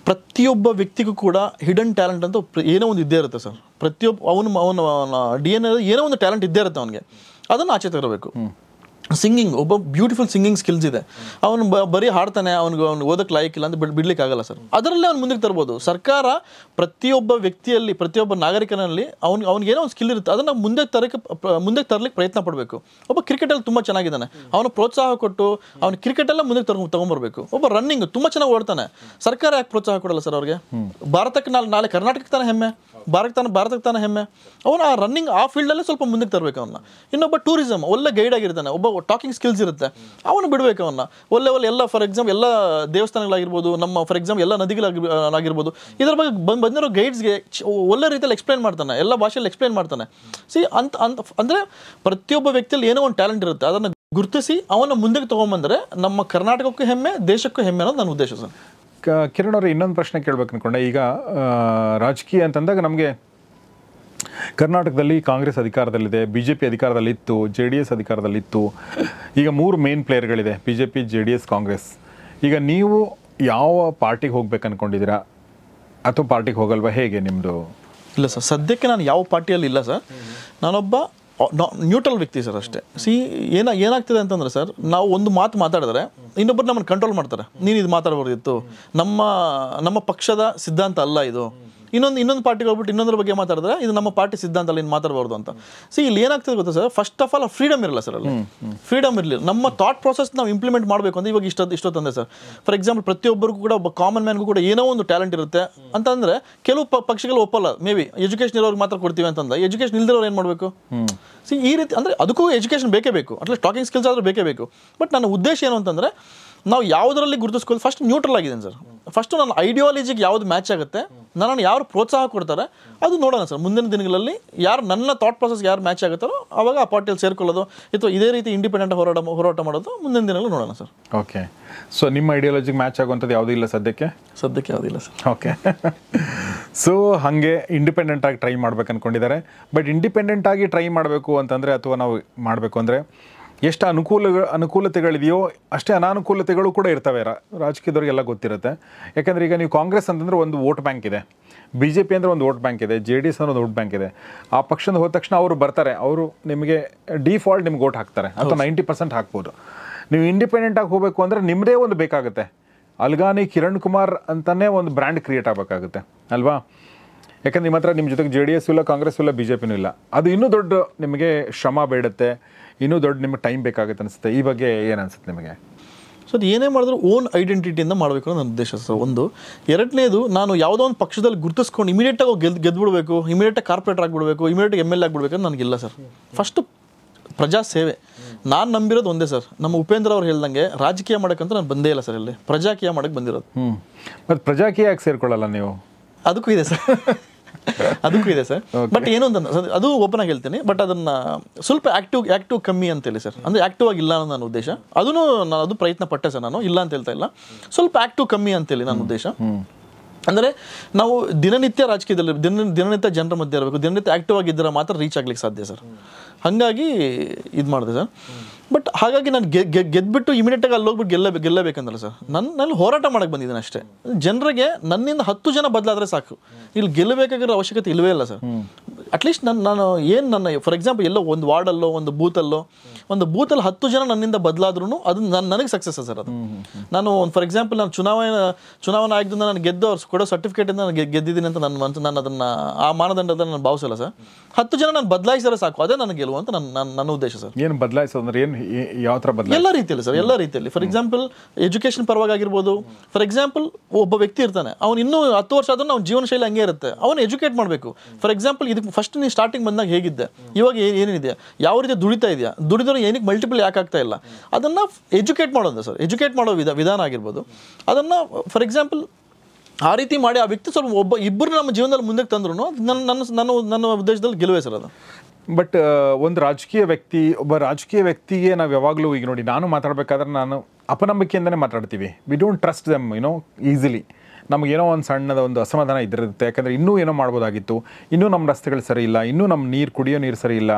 ಪ್ರತಿಯೊಬ್ಬ ವ್ಯಕ್ತಿಗೂ ಕೂಡ ಹಿಡನ್ ಟ್ಯಾಲೆಂಟ್ ಅಂತ ಏನೋ ಒಂದು ಇದ್ದೇ ಇರುತ್ತೆ ಸರ್ ಪ್ರತಿಯೊಬ್ಬ ಅವನು ಅವನ ಡಿ ಎನ್ ಏನೋ ಒಂದು ಟ್ಯಾಲೆಂಟ್ ಇದ್ದೇ ಇರುತ್ತೆ ಅವನಿಗೆ ಅದನ್ನು ಆಚೆ ತರಬೇಕು ಸಿಂಗಿಂಗ್ ಒಬ್ಬ ಬ್ಯೂಟಿಫುಲ್ ಸಿಂಗಿಂಗ್ ಸ್ಕಿಲ್ಸ್ ಇದೆ ಅವನು ಬರೀ ಹಾಡ್ತಾನೆ ಅವ್ನಿಗೆ ಅವ್ನು ಓದಕ್ಕೆ ಲಾಯಕ್ ಇಲ್ಲ ಅಂತ ಬಿಡ್ ಬಿಡ್ಲಿಕ್ಕಾಗಲ್ಲ ಸರ್ ಅದರಲ್ಲೇ ಅವ್ನು ಮುಂದಕ್ಕೆ ತರ್ಬೋದು ಸರ್ಕಾರ ಪ್ರತಿಯೊಬ್ಬ ವ್ಯಕ್ತಿಯಲ್ಲಿ ಪ್ರತಿಯೊಬ್ಬ ನಾಗರಿಕನಲ್ಲಿ ಅವ್ನಿಗೆ ಅವ್ನಿಗೆ ಏನೋ ಒಂದು ಸ್ಕಿಲ್ ಇರುತ್ತೆ ಅದನ್ನು ಮುಂದೆ ತರಕ್ಕೆ ಮುಂದೆ ತರಲಿಕ್ಕೆ ಪ್ರಯತ್ನ ಪಡಬೇಕು ಒಬ್ಬ ಕ್ರಿಕೆಟಲ್ಲಿ ತುಂಬ ಚೆನ್ನಾಗಿದ್ದಾನೆ ಅವನು ಪ್ರೋತ್ಸಾಹ ಕೊಟ್ಟು ಅವ್ನು ಕ್ರಿಕೆಟಲ್ಲೇ ಮುಂದಕ್ಕೆ ತರ್ಕೊಂಡು ತಗೊಂಬರ್ಬೇಕು ಒಬ್ಬ ರನ್ನಿಂಗ್ ತುಂಬ ಚೆನ್ನಾಗಿ ಓಡ್ತಾನೆ ಸರ್ಕಾರ ಯಾಕೆ ಪ್ರೋತ್ಸಾಹ ಕೊಡಲ್ಲ ಸರ್ ಅವ್ರಿಗೆ ಭಾರತಕ್ಕೆ ನಾಳೆ ನಾಳೆ ಕರ್ನಾಟಕಕ್ಕೆ ತಾನೇ ಹೆಮ್ಮೆ ಭಾರತಕ್ಕೆ ತಾನೆ ಭಾರತಕ್ಕೆ ತಾನೇ ಹೆಮ್ಮೆ ಅವನು ಆ ರನ್ನಿಂಗ್ ಆ ಫೀಲ್ಡಲ್ಲೇ ಸ್ವಲ್ಪ ಮುಂದಕ್ಕೆ ತರಬೇಕು ಅವನ್ನ ಇನ್ನೊಬ್ಬ ಟೂರಿಸಮ್ ಒಳ್ಳೆ ಗೈಡ್ ಆಗಿರ್ತಾನೆ ಒಬ್ಬ ಟಾಕಿಂಗ್ ಸ್ಕಿಲ್ಸ್ ಇರುತ್ತೆ ಅವನು ಬಿಡಬೇಕು ಅವನ್ನ ಒಳ್ಳೆ ಒಳ್ಳೆ ಎಲ್ಲ ಫಾರ್ ಎಕ್ಸಾಂಪಲ್ ಎಲ್ಲ ದೇವಸ್ಥಾನಗಳಾಗಿರ್ಬೋದು ನಮ್ಮ ಫಾರ್ ಎಕ್ಸಾಂಪಲ್ ಎಲ್ಲ ನದಿಗಳಾಗಿರ್ಬೋದು ಇದರ ಬಗ್ಗೆ ಬಂದು ಬಂದಿರೋ ಗೈಡ್ಸ್ಗೆ ಒಳ್ಳೆ ರೀತಿಯಲ್ಲಿ ಎಕ್ಸ್ಪ್ಲೈನ್ ಮಾಡ್ತಾನೆ ಎಲ್ಲ ಭಾಷೆಯಲ್ಲಿ ಎಕ್ಸ್ಪ್ಲೈನ್ ಮಾಡ್ತಾನೆ ಸಿ ಅಂತ ಅಂತ ಅಂದರೆ ಪ್ರತಿಯೊಬ್ಬ ವ್ಯಕ್ತಿಯಲ್ಲಿ ಏನೋ ಒಂದು ಟ್ಯಾಲೆಂಟ್ ಇರುತ್ತೆ ಅದನ್ನು ಗುರುತಿಸಿ ಅವನ ಮುಂದಕ್ಕೆ ತೊಗೊಂಬಂದರೆ ನಮ್ಮ ಕರ್ನಾಟಕಕ್ಕೂ ಹೆಮ್ಮೆ ದೇಶಕ್ಕೂ ಹೆಮ್ಮೆ ಅನ್ನೋದು ನನ್ನ ಉದ್ದೇಶ ಸರ್ ಕಿರಣ್ ಅವರು ಇನ್ನೊಂದು ಪ್ರಶ್ನೆ ಕೇಳ್ಬೇಕು ಅನ್ಕೊಂಡೆ ಈಗ ರಾಜಕೀಯ ಅಂತಂದಾಗ ನಮಗೆ ಕರ್ನಾಟಕದಲ್ಲಿ ಕಾಂಗ್ರೆಸ್ ಅಧಿಕಾರದಲ್ಲಿದೆ ಬಿ ಜೆ ಪಿ ಅಧಿಕಾರದಲ್ಲಿತ್ತು ಜೆ ಡಿ ಎಸ್ ಅಧಿಕಾರದಲ್ಲಿತ್ತು ಈಗ ಮೂರು ಮೇನ್ ಪ್ಲೇಯರ್ಗಳಿದೆ B J P J D S Congress ಈಗ ನೀವು ಯಾವ ಪಾರ್ಟಿಗೆ ಹೋಗ್ಬೇಕು ಅಂದ್ಕೊಂಡಿದ್ದೀರಾ ಅಥವಾ ಪಾರ್ಟಿಗೆ ಹೋಗಲ್ವಾ ಹೇಗೆ ನಿಮ್ಮದು ಇಲ್ಲ ಸರ್ ಸದ್ಯಕ್ಕೆ ನಾನು ಯಾವ ಪಾರ್ಟಿಯಲ್ಲಿ ಇಲ್ಲ ಸರ್ ನಾನೊಬ್ಬ ನ್ಯೂಟ್ರಲ್ ವ್ಯಕ್ತಿ ಸರ್ ಅಷ್ಟೇ ಸಿ ಏನ ಏನಾಗ್ತಿದೆ ಅಂತಂದ್ರೆ ಸರ್ ನಾವು ಒಂದು ಮಾತು ಮಾತಾಡಿದ್ರೆ ಇನ್ನೊಬ್ಬರು ನಮ್ಮನ್ನು ಕಂಟ್ರೋಲ್ ಮಾಡ್ತಾರೆ ನೀನು ಇದು ಮಾತಾಡ್ಬಾರ್ದಿತ್ತು ನಮ್ಮ ನಮ್ಮ ಪಕ್ಷದ ಸಿದ್ಧಾಂತ ಅಲ್ಲ ಇದು ಇನ್ನೊಂದು ಇನ್ನೊಂದು ಪಾರ್ಟಿಗೆ ಹೋಗ್ಬಿಟ್ಟು ಇನ್ನೊಂದ್ರ ಬಗ್ಗೆ ಮಾತಾಡಿದ್ರೆ ಇದು ನಮ್ಮ ಪಾರ್ಟಿ ಸಿದ್ಧಾಂತ ಅಲ್ಲಿ ಮಾತಾಡಬಾರ್ದು ಅಂತ ಸಿ ಇಲ್ಲಿ ಏನಾಗ್ತದೆ ಗೊತ್ತಾ sir first of all freedom ಇರಲ್ಲ ಸರ್ ಅಲ್ಲಿ ಫ್ರೀಡಮ್ ಇರಲಿಲ್ಲ ನಮ್ಮ ಥಾಟ್ ಪ್ರೊಸೆಸ್ ನಾವು ಇಂಪ್ಲಿಮೆಂಟ್ ಮಾಡಬೇಕು ಅಂದ್ರೆ ಇವಾಗ ಇಷ್ಟೊತ್ತು ತಂದೆ ಸರ್ ಫಾರ್ ಎಕ್ಸಾಂಪಲ್ ಪ್ರತಿಯೊಬ್ಬರಿಗೂ ಕೂಡ ಒಬ್ಬ ಕಾಮನ್ ಮ್ಯಾನ್ಗೂ ಕೂಡ ಏನೋ ಒಂದು ಟ್ಯಾಲೆಂಟ್ ಇರುತ್ತೆ ಅಂತಂದ್ರೆ ಕೆಲವು ಪಕ್ಷಗಳು ಒಪ್ಪಲ್ಲ ಮೇ ಬಿ ಎಜುಕೇಷನ್ ಇರೋರಿಗೆ ಮಾತ್ರ ಕೊಡ್ತೀವಿ ಅಂತಂದ್ರೆ ಎಜುಕೇಶನ್ ಇಲ್ದಿರೋರು ಏನು ಮಾಡಬೇಕು ಸಿ ಈ ರೀತಿ ಅಂದರೆ ಅದಕ್ಕೂ ಎಜುಕೇಷನ್ ಬೇಕೇ ಬೇಕು ಅಟ್ಲೀಸ್ಟ್ ಟಾಕಿಂಗ್ ಸ್ಕಿಲ್ಸ್ ಆದರೂ ಬೇಕೇ ಬೇಕು ಬಟ್ ನನ್ನ ಉದ್ದೇಶ ಏನು ಅಂತಂದರೆ ನಾವು ಯಾವುದರಲ್ಲಿ ಗುರುತಿಸ್ಕೊಳ್ಳಿ ಫಸ್ಟ್ ನ್ಯೂಟ್ರಲ್ ಆಗಿದ್ದೀನಿ ಸರ್ ಫಸ್ಟು ನನ್ನ ಐಡಿಯಾಲಜಿಗೆ ಯಾವುದು ಮ್ಯಾಚ್ ಆಗುತ್ತೆ ನನ್ನನ್ನು ಯಾರು ಪ್ರೋತ್ಸಾಹ ಕೊಡ್ತಾರೆ ಅದು ನೋಡೋಣ ಸರ್ ಮುಂದಿನ ದಿನಗಳಲ್ಲಿ ಯಾರು ನನ್ನ ಥಾಟ್ ಪ್ರಾಸೆಸ್ ಯಾರು ಮ್ಯಾಚ್ ಆಗುತ್ತಾರೋ ಅವಾಗ ಆ ಪಾರ್ಟಿಯಲ್ಲಿ ಸೇರ್ಕೊಳ್ಳೋದು ಅಥವಾ ಇದೇ ರೀತಿ ಇಂಡಿಪೆಂಡೆಂಟ್ ಹೋರಾಟ ಹೋರಾಟ ಮಾಡೋದು ಮುಂದಿನ ದಿನಗಳು ನೋಡೋಣ ಸರ್ ಓಕೆ ಸೊ ನಿಮ್ಮ ಐಡಿಯಾಲಜಿಗೆ ಮ್ಯಾಚ್ ಆಗುವಂಥದ್ದು ಯಾವುದೂ ಇಲ್ಲ ಸದ್ಯಕ್ಕೆ ಸದ್ಯಕ್ಕೆ ಯಾವುದಿಲ್ಲ ಸರ್ ಓಕೆ ಸೊ ಹಾಗೆ ಇಂಡಿಪೆಂಡೆಂಟಾಗಿ ಟ್ರೈ ಮಾಡ್ಬೇಕು ಅಂದ್ಕೊಂಡಿದ್ದಾರೆ ಬಟ್ ಇಂಡಿಪೆಂಡೆಂಟಾಗಿ ಟ್ರೈ ಮಾಡಬೇಕು ಅಂತಂದರೆ ಅಥವಾ ನಾವು ಮಾಡಬೇಕು ಅಂದರೆ ಎಷ್ಟು ಅನುಕೂಲ ಅನುಕೂಲತೆಗಳಿದೆಯೋ ಅಷ್ಟೇ ಅನಾನುಕೂಲತೆಗಳು ಕೂಡ ಇರ್ತವೆ ರಾಜಕೀಯದವ್ರಿಗೆಲ್ಲ ಗೊತ್ತಿರುತ್ತೆ ಯಾಕಂದರೆ ಈಗ ನೀವು ಕಾಂಗ್ರೆಸ್ ಅಂತಂದರೆ ಒಂದು ವೋಟ್ ಬ್ಯಾಂಕ್ ಇದೆ ಬಿ ಜೆ ಪಿ ಅಂದರೆ ಒಂದು ವೋಟ್ ಬ್ಯಾಂಕ್ ಇದೆ ಜೆ ಡಿ ಎಸ್ ಒಂದು ವೋಟ್ ಬ್ಯಾಂಕ್ ಇದೆ ಆ ಪಕ್ಷದ ಹೋದ ತಕ್ಷಣ ಅವರು ಬರ್ತಾರೆ ಅವರು ನಿಮಗೆ ಡಿಫಾಲ್ಟ್ ನಿಮ್ಗೆ ವೋಟ್ ಹಾಕ್ತಾರೆ ಅಥವಾ ನೈಂಟಿ ಪರ್ಸೆಂಟ್ ಹಾಕ್ಬೋದು ನೀವು ಇಂಡಿಪೆಂಡೆಂಟಾಗಿ ಹೋಗಬೇಕು ಅಂದರೆ ನಿಮ್ಮದೇ ಒಂದು ಬೇಕಾಗುತ್ತೆ ಅಲ್ಗಾನಿ ಕಿರಣ್ ಕುಮಾರ್ ಅಂತಲೇ ಒಂದು ಬ್ರ್ಯಾಂಡ್ ಕ್ರಿಯೇಟ್ ಆಗಬೇಕಾಗುತ್ತೆ ಅಲ್ವಾ ಯಾಕಂದ್ರೆ ನಿಮ್ಮ ಹತ್ರ ನಿಮ್ಮ ಜೊತೆಗೆ ಜೆ ಡಿ ಎಸ್ ಇಲ್ಲ ಕಾಂಗ್ರೆಸ್ ಇಲ್ಲ ಬಿ ಜೆ ಪಿನೂ ಇಲ್ಲ ಅದು ಇನ್ನೂ ದೊಡ್ಡ ನಿಮಗೆ ಶ್ರಮ ಬೇಡುತ್ತೆ ಇನ್ನೂ ದೊಡ್ಡ ನಿಮಗೆ ಟೈಮ್ ಬೇಕಾಗುತ್ತೆ ಅನಿಸುತ್ತೆ ಈ ಬಗ್ಗೆ ಏನು ಅನಿಸುತ್ತೆ ನಿಮಗೆ ಸೊ ಅದು ಏನೇ ಮಾಡಿದ್ರು ಓನ್ ಐಡೆಂಟಿಟಿಯಿಂದ ಮಾಡಬೇಕು ಅನ್ನೋ ನನ್ನ ಉದ್ದೇಶ ಸರ್ ಒಂದು ಎರಡನೇದು ನಾನು ಯಾವುದೋ ಒಂದು ಪಕ್ಷದಲ್ಲಿ ಗುರುತಿಸ್ಕೊಂಡು ಇಮಿಡಿಯೇಟಾಗಿ ಗೆದ್ದು ಗೆದ್ದುಬಿಡಬೇಕು ಇಮಿಡಿಯೇಟಾಗಿ ಕಾರ್ಪೊರೇಟರ್ ಆಗಿಬಿಡಬೇಕು ಇಮಿಡಿಯೇಟಾಗಿ ಎಮ್ ಎಲ್ ಆಗಿಬಿಡ್ಬೇಕು ನನಗಿಲ್ಲ ಸರ್ ಫಸ್ಟು ಪ್ರಜಾ ಸೇವೆ ನಾನು ನಂಬಿರೋದು ಒಂದೇ ಸರ್ ನಮ್ಮ ಉಪೇಂದ್ರ ಅವ್ರು ಹೇಳ್ದಂಗೆ ರಾಜಕೀಯ ಮಾಡೋಕ್ಕಂತ ನಾನು ಬಂದೇ ಇಲ್ಲ ಸರ್ ಇಲ್ಲಿ ಪ್ರಜಾಕೀಯ ಮಾಡೋಕ್ಕೆ ಬಂದಿರೋದು ಹ್ಞೂ ಮತ್ತು ಪ್ರಜಾಕೀಯ ಯಾಕೆ ಸೇರ್ಕೊಳ್ಳಲ್ಲ ನೀವು ಅದಕ್ಕೂ ಇದೆ ಸರ್ ಅದಕ್ಕೂ ಇದೆ ಸರ್ ಬಟ್ ಏನು ಅಂತ ಅದು ಓಪನ್ ಆಗಿ ಹೇಳ್ತೀನಿ ಬಟ್ ಅದನ್ನ ಸ್ವಲ್ಪ ಆಕ್ಟಿವ್ ಆಕ್ಟಿವ್ ಕಮ್ಮಿ ಅಂತ ಹೇಳಿ ಸರ್ ಅಂದ್ರೆ ಆಕ್ಟಿವ್ ಆಗಿಲ್ಲ ಇಲ್ಲ ಅನ್ನೋ ನನ್ನ ಉದ್ದೇಶ ಅದನ್ನು ನಾನು ಅದು ಪ್ರಯತ್ನ ಪಟ್ಟೆ ಸರ್ ನಾನು ಇಲ್ಲ ಅಂತ ಹೇಳ್ತಾ ಇಲ್ಲ ಸ್ವಲ್ಪ ಆಕ್ಟಿವ್ ಕಮ್ಮಿ ಅಂತೇಳಿ ನನ್ನ ಉದ್ದೇಶ ಅಂದರೆ ನಾವು ದಿನನಿತ್ಯ ರಾಜಕೀಯದಲ್ಲಿ ದಿನ ದಿನನಿತ್ಯ ಜನರ ಮಧ್ಯೆ ಇರಬೇಕು ದಿನನಿತ್ಯ ಆಕ್ಟಿವ್ ಆಗಿದ್ದರೆ ಮಾತ್ರ ರೀಚ್ ಆಗ್ಲಿಕ್ಕೆ ಸಾಧ್ಯ ಸರ್ ಹಾಗಾಗಿ ಇದು ಮಾಡಿದೆ ಸರ್ ಬಟ್ ಹಾಗಾಗಿ ನಾನು ಗೆ ಗೆದ್ಬಿಟ್ಟು ಆಗಿ ಅಲ್ಲಿ ಹೋಗ್ಬಿಟ್ಟು ಗೆಲ್ಲಬೇಕು ಗೆಲ್ಲಬೇಕಂದ್ರೆ ಸರ್ ನನ್ನ ಹೋರಾಟ ಮಾಡಕ್ ಬಂದಿದ್ದೀನಿ ಅಷ್ಟೇ ಜನರಿಗೆ ನನ್ನಿಂದ ಹತ್ತು ಜನ ಬದಲಾದರೆ ಸಾಕು ಇಲ್ಲಿ ಗೆಲ್ಲಬೇಕಾಗಿರೋ ಅವಶ್ಯಕತೆ ಇಲ್ಲವೇ ಇಲ್ಲ ಸರ್ ಅಟ್ಲೀಸ್ಟ್ ನನ್ನ ನಾನು ಏನು ನನ್ನ ಫಾರ್ ಎಕ್ಸಾಂಪಲ್ ಎಲ್ಲೋ ಒಂದು ವಾರ್ಡಲ್ಲೋ ಒಂದು ಬೂತಲ್ಲೋ ಒಂದು ಬೂತಲ್ಲಿ ಹತ್ತು ಜನ ನನ್ನಿಂದ ಬದಲಾದ್ರೂ ಅದು ನನ್ನ ನನಗೆ ಸಕ್ಸಸ್ ಸರ್ ಅದು ನಾನು ಒಂದು ಫಾರ್ ಎಕ್ಸಾಂಪಲ್ ನಾನು ಚುನಾವಣೆ ಚುನಾವಣಾ ಆಗಿದ್ದು ನಾನು ಗೆದ್ದು ಅವ್ರು ಕೊಡೋ ಸರ್ಟಿಫಿಕೇಟಿಂದ ನಾನು ಗೆದ್ದಿದ್ದೀನಿ ಅಂತ ನನ್ನ ಮನಸ್ಸು ನಾನು ಅದನ್ನು ಆ ಮಾನದಂಡದ ನಾನು ಭಾವಿಸಲ್ಲ ಸರ್ ಹತ್ತು ಜನ ನಾನು ಬದಲಾಯಿಸಿದ್ರೆ ಸಾಕು ಅದೇ ನನಗೆ ಗೆಲುವು ಅಂತ ನನ್ನ ನನ್ನ ಉದ್ದೇಶ ಸರ್ ಏನು ಬದಲಾಯಿಸೋದ್ರೆ ಏನು ಯಾವ ಥರ ಎಲ್ಲ ರೀತಿಯಲ್ಲಿ ಸರ್ ಎಲ್ಲ ರೀತಿಯಲ್ಲಿ ಫಾರ್ ಎಕ್ಸಾಂಪಲ್ ಎಜುಕೇಷನ್ ಪರವಾಗಿ ಆಗಿರ್ಬೋದು ಫಾರ್ ಎಕ್ಸಾಂಪಲ್ ಒಬ್ಬ ವ್ಯಕ್ತಿ ಇರ್ತಾನೆ ಅವ್ನು ಇನ್ನೂ ಹತ್ತು ವರ್ಷ ಆದ್ರೂ ಅವ್ನ ಜೀವನ ಶೈಲಿ ಹಂಗೆ ಇರುತ್ತೆ ಅವನು ಎಜುಕೇಟ್ ಮಾಡಬೇಕು ಫಾರ್ ಎಕ್ಸಾಂಪಲ್ ಇದಕ್ಕೆ ಫಸ್ಟ್ ನೀನು ಸ್ಟಾರ್ಟಿಂಗ್ ಬಂದಾಗ ಹೇಗಿದ್ದೆ ಇವಾಗ ಏನೇನಿದೆ ಯಾವ ರೀತಿ ದುಡಿತಾ ಇದೆಯಾ ದುಡಿದ್ರೆ ಏನಕ್ಕೆ ಮಲ್ಟಿಪಲ್ ಯಾಕೆ ಆಗ್ತಾ ಇಲ್ಲ ಅದನ್ನು ಎಜುಕೇಟ್ ಮಾಡೋದು ಸರ್ ಎಜುಕೇಟ್ ಮಾಡೋ ವಿಧ ವಿಧಾನ ಆಗಿರ್ಬೋದು ಅದನ್ನು ಫಾರ್ ಎಕ್ಸಾಂಪಲ್ ಆ ರೀತಿ ಮಾಡಿ ಆ ವ್ಯಕ್ತಿ ಸ್ವಲ್ಪ ಒಬ್ಬ ಇಬ್ಬರು ನಮ್ಮ ಜೀವನದಲ್ಲಿ ಮುಂದಕ್ಕೆ ತಂದ್ರು ನನ್ನ ನನ್ನ ನನ್ನ ಉದ್ದೇಶದಲ್ಲಿ ಗೆಲುವೆ ಸರ್ ಅದು ಬಟ್ ಒಂದು ರಾಜಕೀಯ ವ್ಯಕ್ತಿ ಒಬ್ಬ ರಾಜಕೀಯ ವ್ಯಕ್ತಿಗೆ ನಾವು ಯಾವಾಗಲೂ ಈಗ ನೋಡಿ ನಾನು ಮಾತಾಡಬೇಕಾದ್ರೆ ನಾನು ಅಪನಂಬಿಕೆಯಿಂದನೇ ಮಾತಾಡ್ತೀವಿ we don't trust them you know easily ನಮಗೇನೋ ಒಂದು ಸಣ್ಣದ ಒಂದು ಅಸಮಾಧಾನ ಇದ್ದಿರುತ್ತೆ ಯಾಕಂದರೆ ಇನ್ನೂ ಏನೋ ಮಾಡ್ಬೋದಾಗಿತ್ತು ಇನ್ನೂ ನಮ್ಮ ರಸ್ತೆಗಳು ಸರಿ ಇಲ್ಲ ಇನ್ನೂ ನಮ್ಮ ನೀರು ಕುಡಿಯೋ ನೀರು ಸರಿ ಇಲ್ಲ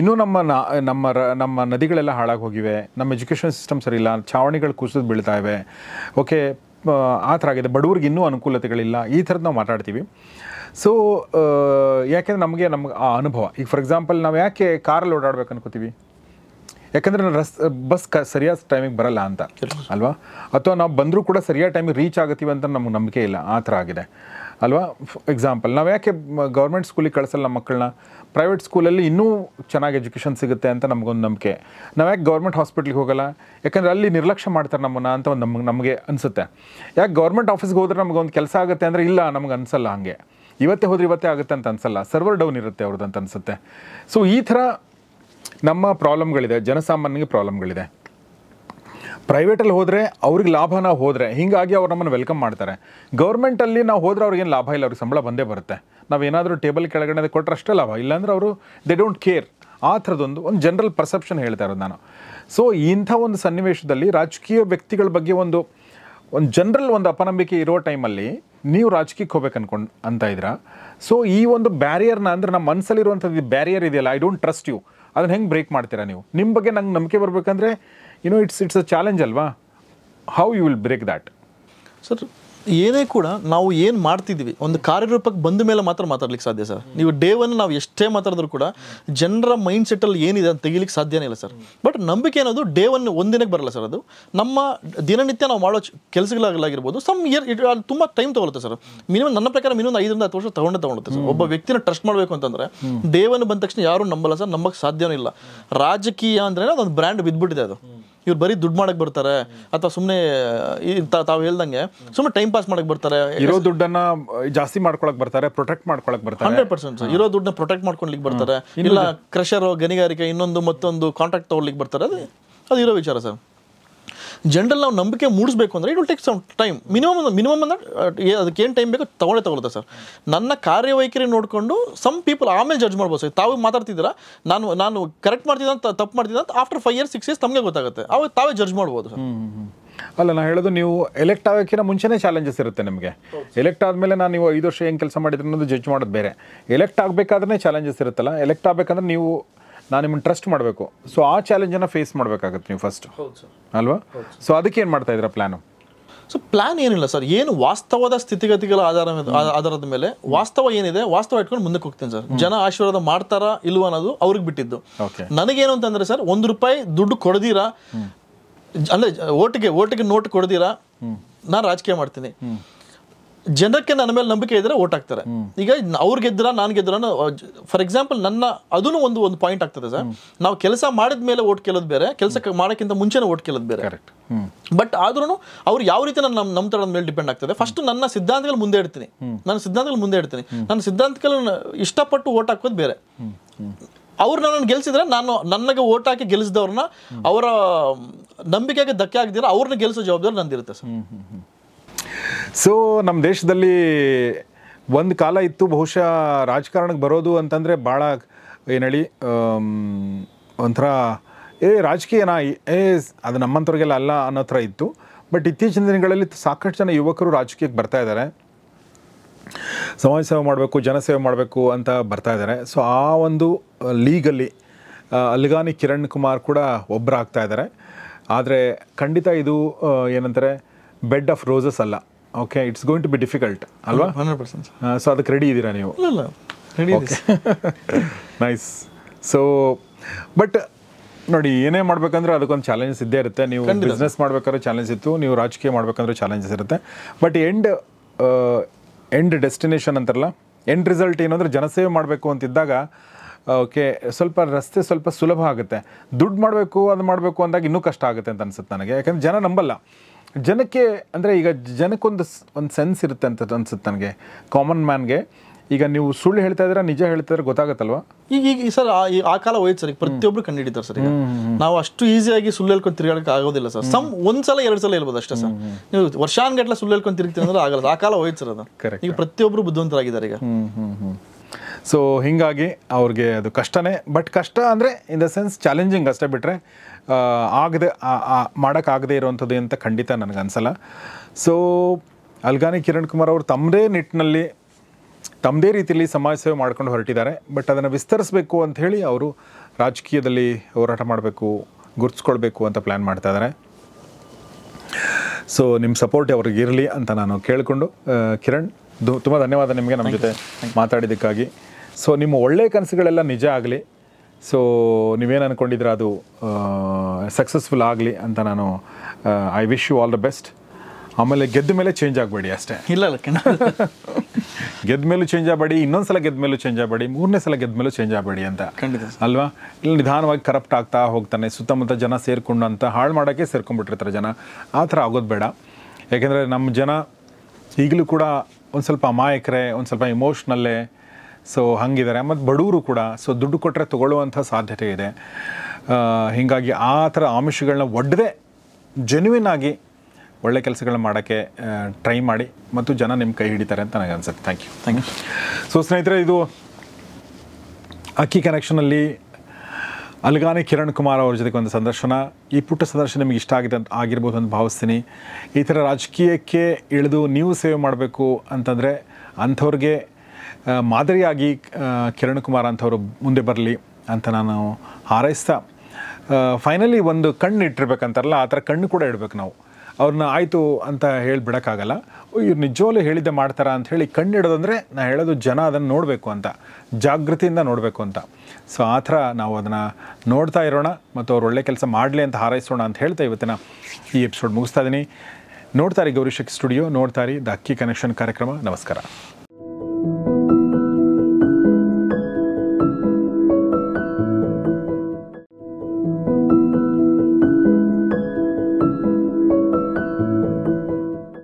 ಇನ್ನೂ ನಮ್ಮ ನಮ್ಮ ರ ನಮ್ಮ ನದಿಗಳೆಲ್ಲ ಹಾಳಾಗಿ ಹೋಗಿವೆ ನಮ್ಮ ಎಜುಕೇಷನ್ ಸಿಸ್ಟಮ್ ಸರಿ ಇಲ್ಲ ಛಾವಣಿಗಳು ಕುಸಿದು ಬೀಳ್ತಾ ಇವೆ ಓಕೆ ಆ ಥರ ಆಗಿದೆ ಬಡವ್ರಿಗೆ ಇನ್ನೂ ಅನುಕೂಲತೆಗಳಿಲ್ಲ ಈ ಥರದ್ದು ನಾವು ಮಾತಾಡ್ತೀವಿ ಸೊ uh, ಯಾಕೆಂದ್ರೆ ನಮಗೆ ನಮ್ಗೆ ಆ ಅನುಭವ ಈಗ ಫಾರ್ ಎಕ್ಸಾಂಪಲ್ ನಾವು ಯಾಕೆ ಕಾರಲ್ಲಿ ಓಡಾಡ್ಬೇಕು ಅನ್ಕೋತೀವಿ ಯಾಕಂದರೆ ನಾವು ರಸ್ ಬಸ್ ಕ ಸರಿಯಾದ ಟೈಮಿಗೆ ಬರಲ್ಲ ಅಂತ ಅಲ್ವಾ ಅಥವಾ ನಾವು ಬಂದರೂ ಕೂಡ ಸರಿಯಾದ ಟೈಮಿಗೆ ರೀಚ್ ಆಗುತ್ತೀವಿ ಅಂತ ನಮ್ಗೆ ನಂಬಿಕೆ ಇಲ್ಲ ಆ ಥರ ಆಗಿದೆ ಅಲ್ವಾ ಎಕ್ಸಾಂಪಲ್ ನಾವು ಯಾಕೆ ಗೌರ್ಮೆಂಟ್ ಸ್ಕೂಲಿಗೆ ಕಳಿಸಲ್ಲ ನಮ್ಮ ಮಕ್ಕಳನ್ನ ಪ್ರೈವೇಟ್ ಸ್ಕೂಲಲ್ಲಿ ಇನ್ನೂ ಚೆನ್ನಾಗಿ ಎಜುಕೇಷನ್ ಸಿಗುತ್ತೆ ಅಂತ ನಮಗೊಂದು ನಂಬಿಕೆ ನಾವು ಯಾಕೆ ಗೌರ್ಮೆಂಟ್ ಹಾಸ್ಪಿಟ್ಲಿಗೆ ಹೋಗಲ್ಲ ಯಾಕಂದರೆ ಅಲ್ಲಿ ನಿರ್ಲಕ್ಷ್ಯ ಮಾಡ್ತಾರೆ ನಮ್ಮನ್ನು ಅಂತ ಒಂದು ನಮ್ಗೆ ನಮಗೆ ಅನಿಸುತ್ತೆ ಯಾಕೆ ಗೌರ್ಮೆಂಟ್ ಆಫೀಸ್ಗೆ ಹೋದ್ರೆ ನಮಗೊಂದು ಕೆಲಸ ಆಗುತ್ತೆ ಅಂದರೆ ಇಲ್ಲ ನಮ್ಗೆ ಅನಿಸಲ್ಲ ಹಾಗೆ ಇವತ್ತೇ ಹೋದ್ರೆ ಇವತ್ತೇ ಆಗುತ್ತೆ ಅಂತ ಅನ್ಸಲ್ಲ ಸರ್ವರ್ ಡೌನ್ ಇರುತ್ತೆ ಅವ್ರದ್ದು ಅಂತ ಅನ್ಸುತ್ತೆ ಸೊ ಈ ಥರ ನಮ್ಮ ಪ್ರಾಬ್ಲಮ್ಗಳಿದೆ ಜನಸಾಮಾನ್ಯರಿಗೆ ಪ್ರಾಬ್ಲಮ್ಗಳಿದೆ ಪ್ರೈವೇಟಲ್ಲಿ ಹೋದರೆ ಅವ್ರಿಗೆ ಲಾಭ ನಾವು ಹೋದರೆ ಹೀಗಾಗಿ ಅವ್ರು ನಮ್ಮನ್ನು ವೆಲ್ಕಮ್ ಮಾಡ್ತಾರೆ ಗೌರ್ಮೆಂಟಲ್ಲಿ ನಾವು ಹೋದ್ರೆ ಅವ್ರಿಗೇನು ಲಾಭ ಇಲ್ಲ ಅವ್ರಿಗೆ ಸಂಬಳ ಬಂದೇ ಬರುತ್ತೆ ನಾವು ಏನಾದರೂ ಟೇಬಲ್ ಕೆಳಗಡೆ ಕೊಟ್ಟರೆ ಅಷ್ಟೇ ಲಾಭ ಇಲ್ಲಾಂದ್ರೆ ಅವರು ದೇ ಡೋಂಟ್ ಕೇರ್ ಆ ಥರದೊಂದು ಒಂದು ಜನರಲ್ ಪರ್ಸೆಪ್ಷನ್ ಹೇಳ್ತಾ ಇರೋದು ನಾನು ಸೊ ಇಂಥ ಒಂದು ಸನ್ನಿವೇಶದಲ್ಲಿ ರಾಜಕೀಯ ವ್ಯಕ್ತಿಗಳ ಬಗ್ಗೆ ಒಂದು ಒಂದು ಜನರಲ್ ಒಂದು ಅಪನಂಬಿಕೆ ಇರೋ ಟೈಮಲ್ಲಿ ನೀವು ರಾಜಕೀಯಕ್ಕೆ ಹೋಗ್ಬೇಕು ಅನ್ಕೊಂಡು ಅಂತ ಇದ್ರ ಸೊ ಈ ಒಂದು ಬ್ಯಾರಿಯರ್ನ ಅಂದರೆ ನಮ್ಮ ಮನಸ್ಸಲ್ಲಿರುವಂಥದ್ದು ಬ್ಯಾರಿಯರ್ ಇದೆಯಲ್ಲ ಐ ಡೋಂಟ್ ಟ್ರಸ್ಟ್ ಯು ಅದನ್ನು ಹೆಂಗೆ ಬ್ರೇಕ್ ಮಾಡ್ತೀರಾ ನೀವು ನಿಮ್ಮ ಬಗ್ಗೆ ನಂಗೆ ನಂಬಿಕೆ ಬರಬೇಕಂದ್ರೆ you know it's it's a challenge ಅಲ್ವಾ how you will break that sir ಏನೇ ಕೂಡ ನಾವು ಏನು ಮಾಡ್ತಿದ್ದೀವಿ ಒಂದು ಕಾರ್ಯರೂಪಕ್ಕೆ ಬಂದ ಮೇಲೆ ಮಾತ್ರ ಮಾತಾಡ್ಲಿಕ್ಕೆ ಸಾಧ್ಯ ಸರ್ ನೀವು ಡೇ ನಾವು ಎಷ್ಟೇ ಮಾತಾಡಿದ್ರು ಕೂಡ ಜನರ ಮೈಂಡ್ ಸೆಟ್ಟಲ್ಲಿ ಏನಿದೆ ಅಂತ ತೆಗಿಲಿಕ್ಕೆ ಸಾಧ್ಯನೇ ಇಲ್ಲ ಸರ್ ಬಟ್ ನಂಬಿಕೆ ಅನ್ನೋದು ಡೇ ಒನ್ ಒಂದಿನಕ್ಕೆ ಬರಲ್ಲ ಸರ್ ಅದು ನಮ್ಮ ದಿನನಿತ್ಯ ನಾವು ಮಾಡೋ ಕೆಲಸಗಳಾಗಿರ್ಬೋದು ಸಮ್ ಇಯರ್ ಇಟ್ ತುಂಬ ಟೈಮ್ ತೊಗೊಳುತ್ತೆ ಸರ್ ಮಿನಿಮಮ್ ನನ್ನ ಪ್ರಕಾರ ಮಿನಿಮಮ್ ಐದರಿಂದ ಹತ್ತು ವರ್ಷ ತೊಗೊಂಡೆ ತೊಗೊಳುತ್ತೆ ಸರ್ ಒಬ್ಬ ವ್ಯಕ್ತಿನ ಟ್ರಸ್ಟ್ ಮಾಡಬೇಕು ಅಂತಂದರೆ ಡೇ ಒನ್ ಬಂದ ತಕ್ಷಣ ಯಾರೂ ನಂಬಲ್ಲ ಸರ್ ನಂಬಕ್ಕೆ ಸಾಧ್ಯವೂ ಇಲ್ಲ ರಾಜಕೀಯ ಅಂದ್ರೆ ಅದೊಂದು ಬ್ರ್ಯಾಂಡ್ ಬಿದ್ದುಬಿಟ್ಟಿದೆ ಅದು ಇವ್ರು ಬರೀ ದುಡ್ಡು ಮಾಡಕ್ ಬರ್ತಾರೆ ಅಥವಾ ಸುಮ್ಮನೆ ತಾವು ಹೇಳ್ದಂಗೆ ಸುಮ್ಮನೆ ಟೈಮ್ ಪಾಸ್ ಮಾಡಕ್ಕೆ ಬರ್ತಾರೆ ಇರೋ ದುಡ್ಡನ್ನ ಜಾಸ್ತಿ ಮಾಡ್ಕೊಳಕ್ ಬರ್ತಾರೆ ಪ್ರೊಟೆಕ್ಟ್ ಮಾಡ್ಕೊಳಕ್ ಬರ್ತಾರೆ ಹಂಡ್ರೆಡ್ ಪರ್ಸೆಂಟ್ ಇರೋ ದುಡ್ಡನ್ನ ಪ್ರೊಟೆಕ್ಟ್ ಮಾಡ್ಕೊಳ್ಲಿಕ್ಕೆ ಬರ್ತಾರೆ ಇಲ್ಲ ಕ್ರಷರ್ ಗಣಿಗಾರಿಕೆ ಇನ್ನೊಂದು ಮತ್ತೊಂದು ಕಾಂಟ್ರಾಕ್ಟ್ ತಗೊಳ್ಲಿಕ್ಕೆ ಬರ್ತಾರೆ ಅದು ಅದು ಇರೋ ವಿಚಾರ ಸರ್ ಜನರಲ್ ನಾವು ನಂಬಿಕೆ ಮೂಡಿಸ್ಬೇಕು ಅಂದರೆ it will take some time minimum minimum ಅಂದರೆ ಅದಕ್ಕೆ ಏನು ಟೈಮ್ ಬೇಕು ತಗೊಳ್ಳೇ ತೊಗೊಳುತ್ತೆ ಸರ್ ನನ್ನ ಕಾರ್ಯವೈಖರಿ ನೋಡಿಕೊಂಡು ಸಮ್ ಪೀಪಲ್ ಆಮೇಲೆ ಜಡ್ಜ್ ಮಾಡ್ಬೋದು ಸರ್ ತಾವು ಮಾತಾಡ್ತಿದ್ದೀರಾ ನಾನು ನಾನು ಕರೆಕ್ಟ್ ಮಾಡ್ತಿದ್ದಂತ ಅಂತ ತಪ್ಪು ಮಾಡ್ತಿದ್ದೆ ಅಂತ after five years six years ತಮಗೆ ಗೊತ್ತಾಗುತ್ತೆ ಅವಾಗ ತಾವೇ ಜಡ್ಜ್ ಮಾಡ್ಬೋದು ಸರ್ ಅಲ್ಲ ನಾನು ಹೇಳೋದು ನೀವು ಎಲೆಕ್ಟ್ ಆಗೋಕ್ಕಿಂತ ಮುಂಚೆನೇ ಚಾಲೆಂಜಸ್ ಇರುತ್ತೆ ನಿಮಗೆ ಎಲೆಕ್ಟ್ ಆದಮೇಲೆ ನಾನು ನೀವು ಐದು ವರ್ಷ ಏನು ಕೆಲಸ ಮಾಡಿದ್ರೆ ಅನ್ನೋದು ಜಡ್ಜ್ ಮಾಡೋದು ಬೇರೆ ಎಲೆಕ್ಟ್ ಆಗಬೇಕಾದ್ರೆ ಚಾಲೆಂಜಸ್ ಇರುತ್ತಲ್ಲ ಎಲೆಕ್ಟ್ ಆಗಬೇಕಂದ್ರೆ ನೀವು ನಾನು ನಿಮ್ಮನ್ನು ಟ್ರಸ್ಟ್ ಮಾಡಬೇಕು ಸೊ ಆ ಚಾಲೆಂಜನ್ನು ಫೇಸ್ ಮಾಡಬೇಕಾಗತ್ತೆ ನೀವು ಫಸ್ಟ್ ಅಲ್ವಾ ಸೊ ಅದಕ್ಕೆ ಏನು ಮಾಡ್ತಾ ಇದ್ದೀರಾ ಪ್ಲ್ಯಾನು ಸೊ ಪ್ಲಾನ್ ಏನಿಲ್ಲ ಸರ್ ಏನು ವಾಸ್ತವದ ಸ್ಥಿತಿಗತಿಗಳ ಆಧಾರ ಆಧಾರದ ಮೇಲೆ ವಾಸ್ತವ ಏನಿದೆ ವಾಸ್ತವ ಇಟ್ಕೊಂಡು ಮುಂದಕ್ಕೆ ಹೋಗ್ತೀನಿ ಸರ್ ಜನ ಆಶೀರ್ವಾದ ಮಾಡ್ತಾರಾ ಇಲ್ವ ಅನ್ನೋದು ಅವ್ರಿಗೆ ಬಿಟ್ಟಿದ್ದು ನನಗೇನು ಅಂತಂದ್ರೆ ಸರ್ ಒಂದು ರೂಪಾಯಿ ದುಡ್ಡು ಕೊಡದಿರಾ ಅಂದ್ರೆ ಓಟಿಗೆ ಓಟಿಗೆ ನೋಟ್ ಕೊಡದಿರಾ ನಾನು ರಾಜಕೀಯ ಮಾಡ್ತೀನಿ ಜನಕ್ಕೆ ನನ್ನ ಮೇಲೆ ನಂಬಿಕೆ ಇದ್ರೆ ಓಟ್ ಹಾಕ್ತಾರೆ ಈಗ ಅವ್ರು ಗೆದ್ರ ನಾನು ಗೆದ್ರ ಫಾರ್ ಎಕ್ಸಾಂಪಲ್ ನನ್ನ ಅದನ್ನು ಒಂದು ಒಂದು ಪಾಯಿಂಟ್ ಆಗ್ತದೆ ಸರ್ ನಾವು ಕೆಲಸ ಮಾಡಿದ ಮೇಲೆ ಓಟ್ ಕೇಳೋದು ಬೇರೆ ಕೆಲಸ ಮಾಡೋಕ್ಕಿಂತ ಮುಂಚೆನೇ ಓಟ್ ಕೇಳೋದು ಬೇರೆ ಬಟ್ ಆದ್ರೂ ಅವ್ರು ಯಾವ ರೀತಿ ನನ್ನ ನಮ್ಮ ತಡದ ಮೇಲೆ ಡಿಪೆಂಡ್ ಆಗ್ತದೆ ಫಸ್ಟ್ ನನ್ನ ಸಿದ್ಧಾಂತಗಳು ಮುಂದೆ ಇಡ್ತೀನಿ ನನ್ನ ಸಿದ್ಧಾಂತಗಳು ಮುಂದೆ ಇಡ್ತೀನಿ ನನ್ನ ಸಿದ್ಧಾಂತಗಳನ್ನ ಇಷ್ಟಪಟ್ಟು ಓಟ್ ಹಾಕೋದು ಬೇರೆ ಅವ್ರು ನನ್ನನ್ನು ಗೆಲ್ಸಿದ್ರೆ ನಾನು ನನಗೆ ಓಟ್ ಹಾಕಿ ಗೆಲ್ಸಿದವ್ರನ್ನ ಅವರ ನಂಬಿಕೆಗೆ ಧಕ್ಕೆ ಆಗದಿರೋ ಅವ್ರನ್ನ ಗೆಲ್ಸೋ ಜವಾಬ್ದಾರಿ ನಂದಿರುತ್ತೆ ಸರ್ ಸೊ ನಮ್ಮ ದೇಶದಲ್ಲಿ ಒಂದು ಕಾಲ ಇತ್ತು ಬಹುಶಃ ರಾಜಕಾರಣಕ್ಕೆ ಬರೋದು ಅಂತಂದರೆ ಭಾಳ ಏನು ಹೇಳಿ ಒಂಥರ ಏ ನಾ ಏ ಅದು ನಮ್ಮಂಥವ್ರಿಗೆಲ್ಲ ಅಲ್ಲ ಅನ್ನೋ ಥರ ಇತ್ತು ಬಟ್ ಇತ್ತೀಚಿನ ದಿನಗಳಲ್ಲಿ ಸಾಕಷ್ಟು ಜನ ಯುವಕರು ರಾಜಕೀಯಕ್ಕೆ ಬರ್ತಾ ಇದ್ದಾರೆ ಸಮಾಜ ಸೇವೆ ಮಾಡಬೇಕು ಜನಸೇವೆ ಮಾಡಬೇಕು ಅಂತ ಬರ್ತಾ ಇದ್ದಾರೆ ಸೊ ಆ ಒಂದು ಲೀಗಲ್ಲಿ ಅಲ್ಗಾನಿ ಕಿರಣ್ ಕುಮಾರ್ ಕೂಡ ಒಬ್ಬರಾಗ್ತಾ ಇದ್ದಾರೆ ಆದರೆ ಖಂಡಿತ ಇದು ಏನಂತಾರೆ ಬೆಡ್ ಆಫ್ ರೋಸಸ್ ಅಲ್ಲ okay it's going to be difficult ಅಲ್ವಾ ಹಂಡ್ರೆಡ್ ಪರ್ಸೆಂಟ್ ಸೊ ಅದಕ್ಕೆ ರೆಡಿ ಇದ್ದೀರಾ ನೀವು ಇಲ್ಲ ರೆಡಿ ನೈಸ್ ಸೊ ಬಟ್ ನೋಡಿ ಏನೇ ಮಾಡ್ಬೇಕಂದ್ರೆ ಅದಕ್ಕೊಂದು ಚಾಲೆಂಜಸ್ ಇದ್ದೇ ಇರುತ್ತೆ ನೀವು ಬಿಸ್ನೆಸ್ ಮಾಡ್ಬೇಕಾದ್ರೆ ಚಾಲೆಂಜ್ ಇತ್ತು ನೀವು ರಾಜಕೀಯ ಮಾಡ್ಬೇಕಂದ್ರೆ ಚಾಲೆಂಜಸ್ ಇರುತ್ತೆ ಬಟ್ ಎಂಡ್ ಎಂಡ್ ಡೆಸ್ಟಿನೇಷನ್ ಅಂತಾರಲ್ಲ ಎಂಡ್ ರಿಸಲ್ಟ್ ಏನು ಜನಸೇವೆ ಮಾಡಬೇಕು ಅಂತಿದ್ದಾಗ ಓಕೆ uh, ಸ್ವಲ್ಪ ರಸ್ತೆ ಸ್ವಲ್ಪ ಸುಲಭ ಆಗುತ್ತೆ ದುಡ್ಡು ಮಾಡಬೇಕು ಅದು ಮಾಡಬೇಕು ಅಂದಾಗ ಇನ್ನೂ ಕಷ್ಟ ಆಗುತ್ತೆ ಅಂತ ಅನಿಸುತ್ತೆ ನನಗೆ ಯಾಕಂದ್ರೆ ಜನ ನಂಬಲ್ಲ ಜನಕ್ಕೆ ಅಂದರೆ ಈಗ ಜನಕ್ಕೊಂದು ಒಂದು ಸೆನ್ಸ್ ಇರುತ್ತೆ ಅಂತ ಅನ್ಸುತ್ತೆ ನನಗೆ ಕಾಮನ್ ಮ್ಯಾನ್ಗೆ ಈಗ ನೀವು ಸುಳ್ಳು ಹೇಳ್ತಾ ಇದ್ರೆ ನಿಜ ಹೇಳ್ತಾ ಇದ್ರೆ ಗೊತ್ತಾಗತ್ತಲ್ವಾ ಈಗ ಈಗ ಸರ್ ಆ ಕಾಲ ಹೋಯ್ತು ಸರ್ ಈಗ ಪ್ರತಿಯೊಬ್ರು ಕಂಡು ಹಿಡಿತಾರೆ ಸರ್ ಈಗ ನಾವು ಅಷ್ಟು ಈಸಿಯಾಗಿ ಸುಳ್ಳು ಹೇಳ್ಕೊಂಡು ತಿರ್ಗಾಡಕ್ಕೆ ಆಗೋದಿಲ್ಲ ಸರ್ ಸಮ್ ಒಂದ್ಸಲ ಎರಡು ಸಲ ಹೇಳ್ಬೋದು ಅಷ್ಟೇ ಸರ್ ನೀವು ವರ್ಷಾನ್ಗಟ್ಲೆ ಸುಳ್ಳು ಹೇಳ್ಕೊಂಡು ತಿರುಗ್ತೀವಿ ಅಂದ್ರೆ ಆಗಲ್ಲ ಆ ಕಾಲ ಹೋಯ್ತು ಸರ್ ಅದು ಈಗ ಪ್ರತಿಯೊಬ್ರು ಬುದ್ಧಿವಂತರಾಗಿದ್ದಾರೆ ಈಗ ಸೊ ಹೀಗಾಗಿ ಅವ್ರಿಗೆ ಅದು ಕಷ್ಟನೇ ಬಟ್ ಕಷ್ಟ ಅಂದರೆ ಇನ್ ದ ಸೆನ್ಸ್ ಚಾಲೆಂಜಿಂಗ್ ಅಷ್ಟೇ ಬಿಟ್ಟರೆ ಆಗದೆ ಮಾಡೋಕ್ಕಾಗದೇ ಇರುವಂಥದ್ದು ಅಂತ ಖಂಡಿತ ನನಗನ್ಸಲ್ಲ ಸೊ ಅಲ್ಗಾನಿ ಕಿರಣ್ ಕುಮಾರ್ ಅವರು ತಮ್ಮದೇ ನಿಟ್ಟಿನಲ್ಲಿ ತಮ್ಮದೇ ರೀತಿಯಲ್ಲಿ ಸಮಾಜ ಸೇವೆ ಮಾಡ್ಕೊಂಡು ಹೊರಟಿದ್ದಾರೆ ಬಟ್ ಅದನ್ನು ವಿಸ್ತರಿಸಬೇಕು ಅಂಥೇಳಿ ಅವರು ರಾಜಕೀಯದಲ್ಲಿ ಹೋರಾಟ ಮಾಡಬೇಕು ಗುರ್ತಿಸ್ಕೊಳ್ಬೇಕು ಅಂತ ಪ್ಲ್ಯಾನ್ ಮಾಡ್ತಾ ಇದ್ದಾರೆ ಸೊ ನಿಮ್ಮ ಸಪೋರ್ಟ್ ಅವ್ರಿಗೆ ಇರಲಿ ಅಂತ ನಾನು ಕೇಳಿಕೊಂಡು ಕಿರಣ್ ತುಂಬ ಧನ್ಯವಾದ ನಿಮಗೆ ನಮ್ಮ ಜೊತೆ ಮಾತಾಡಿದ್ದಕ್ಕಾಗಿ ಸೊ ನಿಮ್ಮ ಒಳ್ಳೆಯ ಕನಸುಗಳೆಲ್ಲ ನಿಜ ಆಗಲಿ ಸೊ ನೀವೇನು ಅಂದ್ಕೊಂಡಿದ್ರೆ ಅದು ಸಕ್ಸಸ್ಫುಲ್ ಆಗಲಿ ಅಂತ ನಾನು I wish you all the best ಆಮೇಲೆ ಗೆದ್ದ ಮೇಲೆ ಚೇಂಜ್ ಆಗಬೇಡಿ ಅಷ್ಟೇ ಇಲ್ಲ ಗೆದ್ದ ಮೇಲೂ ಚೇಂಜ್ ಆಗಬೇಡಿ ಇನ್ನೊಂದು ಸಲ ಗೆದ್ದ ಮೇಲೂ ಚೇಂಜ್ ಆಗಬೇಡಿ ಮೂರನೇ ಸಲ ಗೆದ್ದ ಮೇಲೂ ಚೇಂಜ್ ಆಗಬೇಡಿ ಅಂತ ಅಲ್ವಾ ಇಲ್ಲಿ ನಿಧಾನವಾಗಿ ಕರಪ್ಟ್ ಆಗ್ತಾ ಹೋಗ್ತಾನೆ ಸುತ್ತಮುತ್ತ ಜನ ಸೇರಿಕೊಂಡು ಅಂತ ಹಾಳು ಮಾಡೋಕ್ಕೆ ಸೇರ್ಕೊಂಡ್ಬಿಟ್ಟಿರ್ತಾರೆ ಜನ ಆ ಥರ ಆಗೋದು ಬೇಡ ಯಾಕೆಂದರೆ ನಮ್ಮ ಜನ ಈಗಲೂ ಕೂಡ ಒಂದು ಸ್ವಲ್ಪ ಅಮಾಯಕರೇ ಒಂದು ಸ್ವಲ್ಪ ಇಮೋಷ್ನಲ್ಲೇ ಸೊ ಹಾಗಿದ್ದಾರೆ ಮತ್ತು ಬಡವರು ಕೂಡ ಸೊ ದುಡ್ಡು ಕೊಟ್ಟರೆ ತಗೊಳ್ಳುವಂಥ ಸಾಧ್ಯತೆ ಇದೆ ಹೀಗಾಗಿ ಆ ಥರ ಆಮಿಷಗಳನ್ನ ಒಡ್ಡದೆ ಜೆನ್ಯೂನ್ ಆಗಿ ಒಳ್ಳೆ ಕೆಲಸಗಳನ್ನ ಮಾಡೋಕ್ಕೆ ಟ್ರೈ ಮಾಡಿ ಮತ್ತು ಜನ ನಿಮ್ಮ ಕೈ ಹಿಡಿತಾರೆ ಅಂತ ನನಗೆ ಅನ್ಸುತ್ತೆ thank you thank you so ಸ್ನೇಹಿತರೆ ಇದು ಅಕ್ಕಿ ಕನೆಕ್ಷನಲ್ಲಿ ಅಲ್ಗಾನೆ ಕಿರಣ್ ಕುಮಾರ್ ಅವ್ರ ಜೊತೆಗೆ ಒಂದು ಸಂದರ್ಶನ ಈ ಪುಟ್ಟ ಸಂದರ್ಶನ ನಿಮಗೆ ಇಷ್ಟ ಆಗಿದೆ ಅಂತ ಆಗಿರ್ಬೋದು ಅಂತ ಭಾವಿಸ್ತೀನಿ ಈ ಥರ ರಾಜಕೀಯಕ್ಕೆ ಇಳಿದು ನೀವು ಸೇವೆ ಮಾಡಬೇಕು ಅಂತಂದರೆ ಅಂಥವ್ರಿಗೆ ಮಾದರಿಯಾಗಿ ಕಿರಣ್ ಕುಮಾರ್ ಅಂಥವ್ರು ಮುಂದೆ ಬರಲಿ ಅಂತ ನಾನು ಹಾರೈಸ್ತಾ ಫೈನಲಿ ಒಂದು ಕಣ್ಣು ಇಟ್ಟಿರ್ಬೇಕಂತಾರಲ್ಲ ಆ ಥರ ಕಣ್ಣು ಕೂಡ ಇಡಬೇಕು ನಾವು ಅವ್ರನ್ನ ಆಯಿತು ಅಂತ ಹೇಳಿಬಿಡೋಕ್ಕಾಗಲ್ಲ ಇವ್ರು ನಿಜವಾಗ್ಲೂ ಹೇಳಿದ್ದೆ ಮಾಡ್ತಾರ ಅಂತ ಹೇಳಿ ಕಣ್ಣು ಇಡೋದಂದರೆ ನಾನು ಹೇಳೋದು ಜನ ಅದನ್ನು ನೋಡಬೇಕು ಅಂತ ಜಾಗೃತಿಯಿಂದ ನೋಡಬೇಕು ಅಂತ ಸೊ ಆ ಥರ ನಾವು ಅದನ್ನು ನೋಡ್ತಾ ಇರೋಣ ಮತ್ತು ಅವ್ರು ಒಳ್ಳೆ ಕೆಲಸ ಮಾಡಲಿ ಅಂತ ಹಾರೈಸೋಣ ಅಂತ ಹೇಳ್ತಾ ಇವತ್ತಿನ ಈ ಎಪಿಸೋಡ್ ಮುಗಿಸ್ತಾ ಇದ್ದೀನಿ ನೋಡ್ತಾರೆ ಗೌರಿಶಕ್ ಸ್ಟುಡಿಯೋ ನೋಡ್ತಾರೆ ದ ಅಕ್ಕಿ ಕನೆಕ್ಷನ್ ಕಾರ್ಯಕ್ರಮ ನಮಸ್ಕಾರ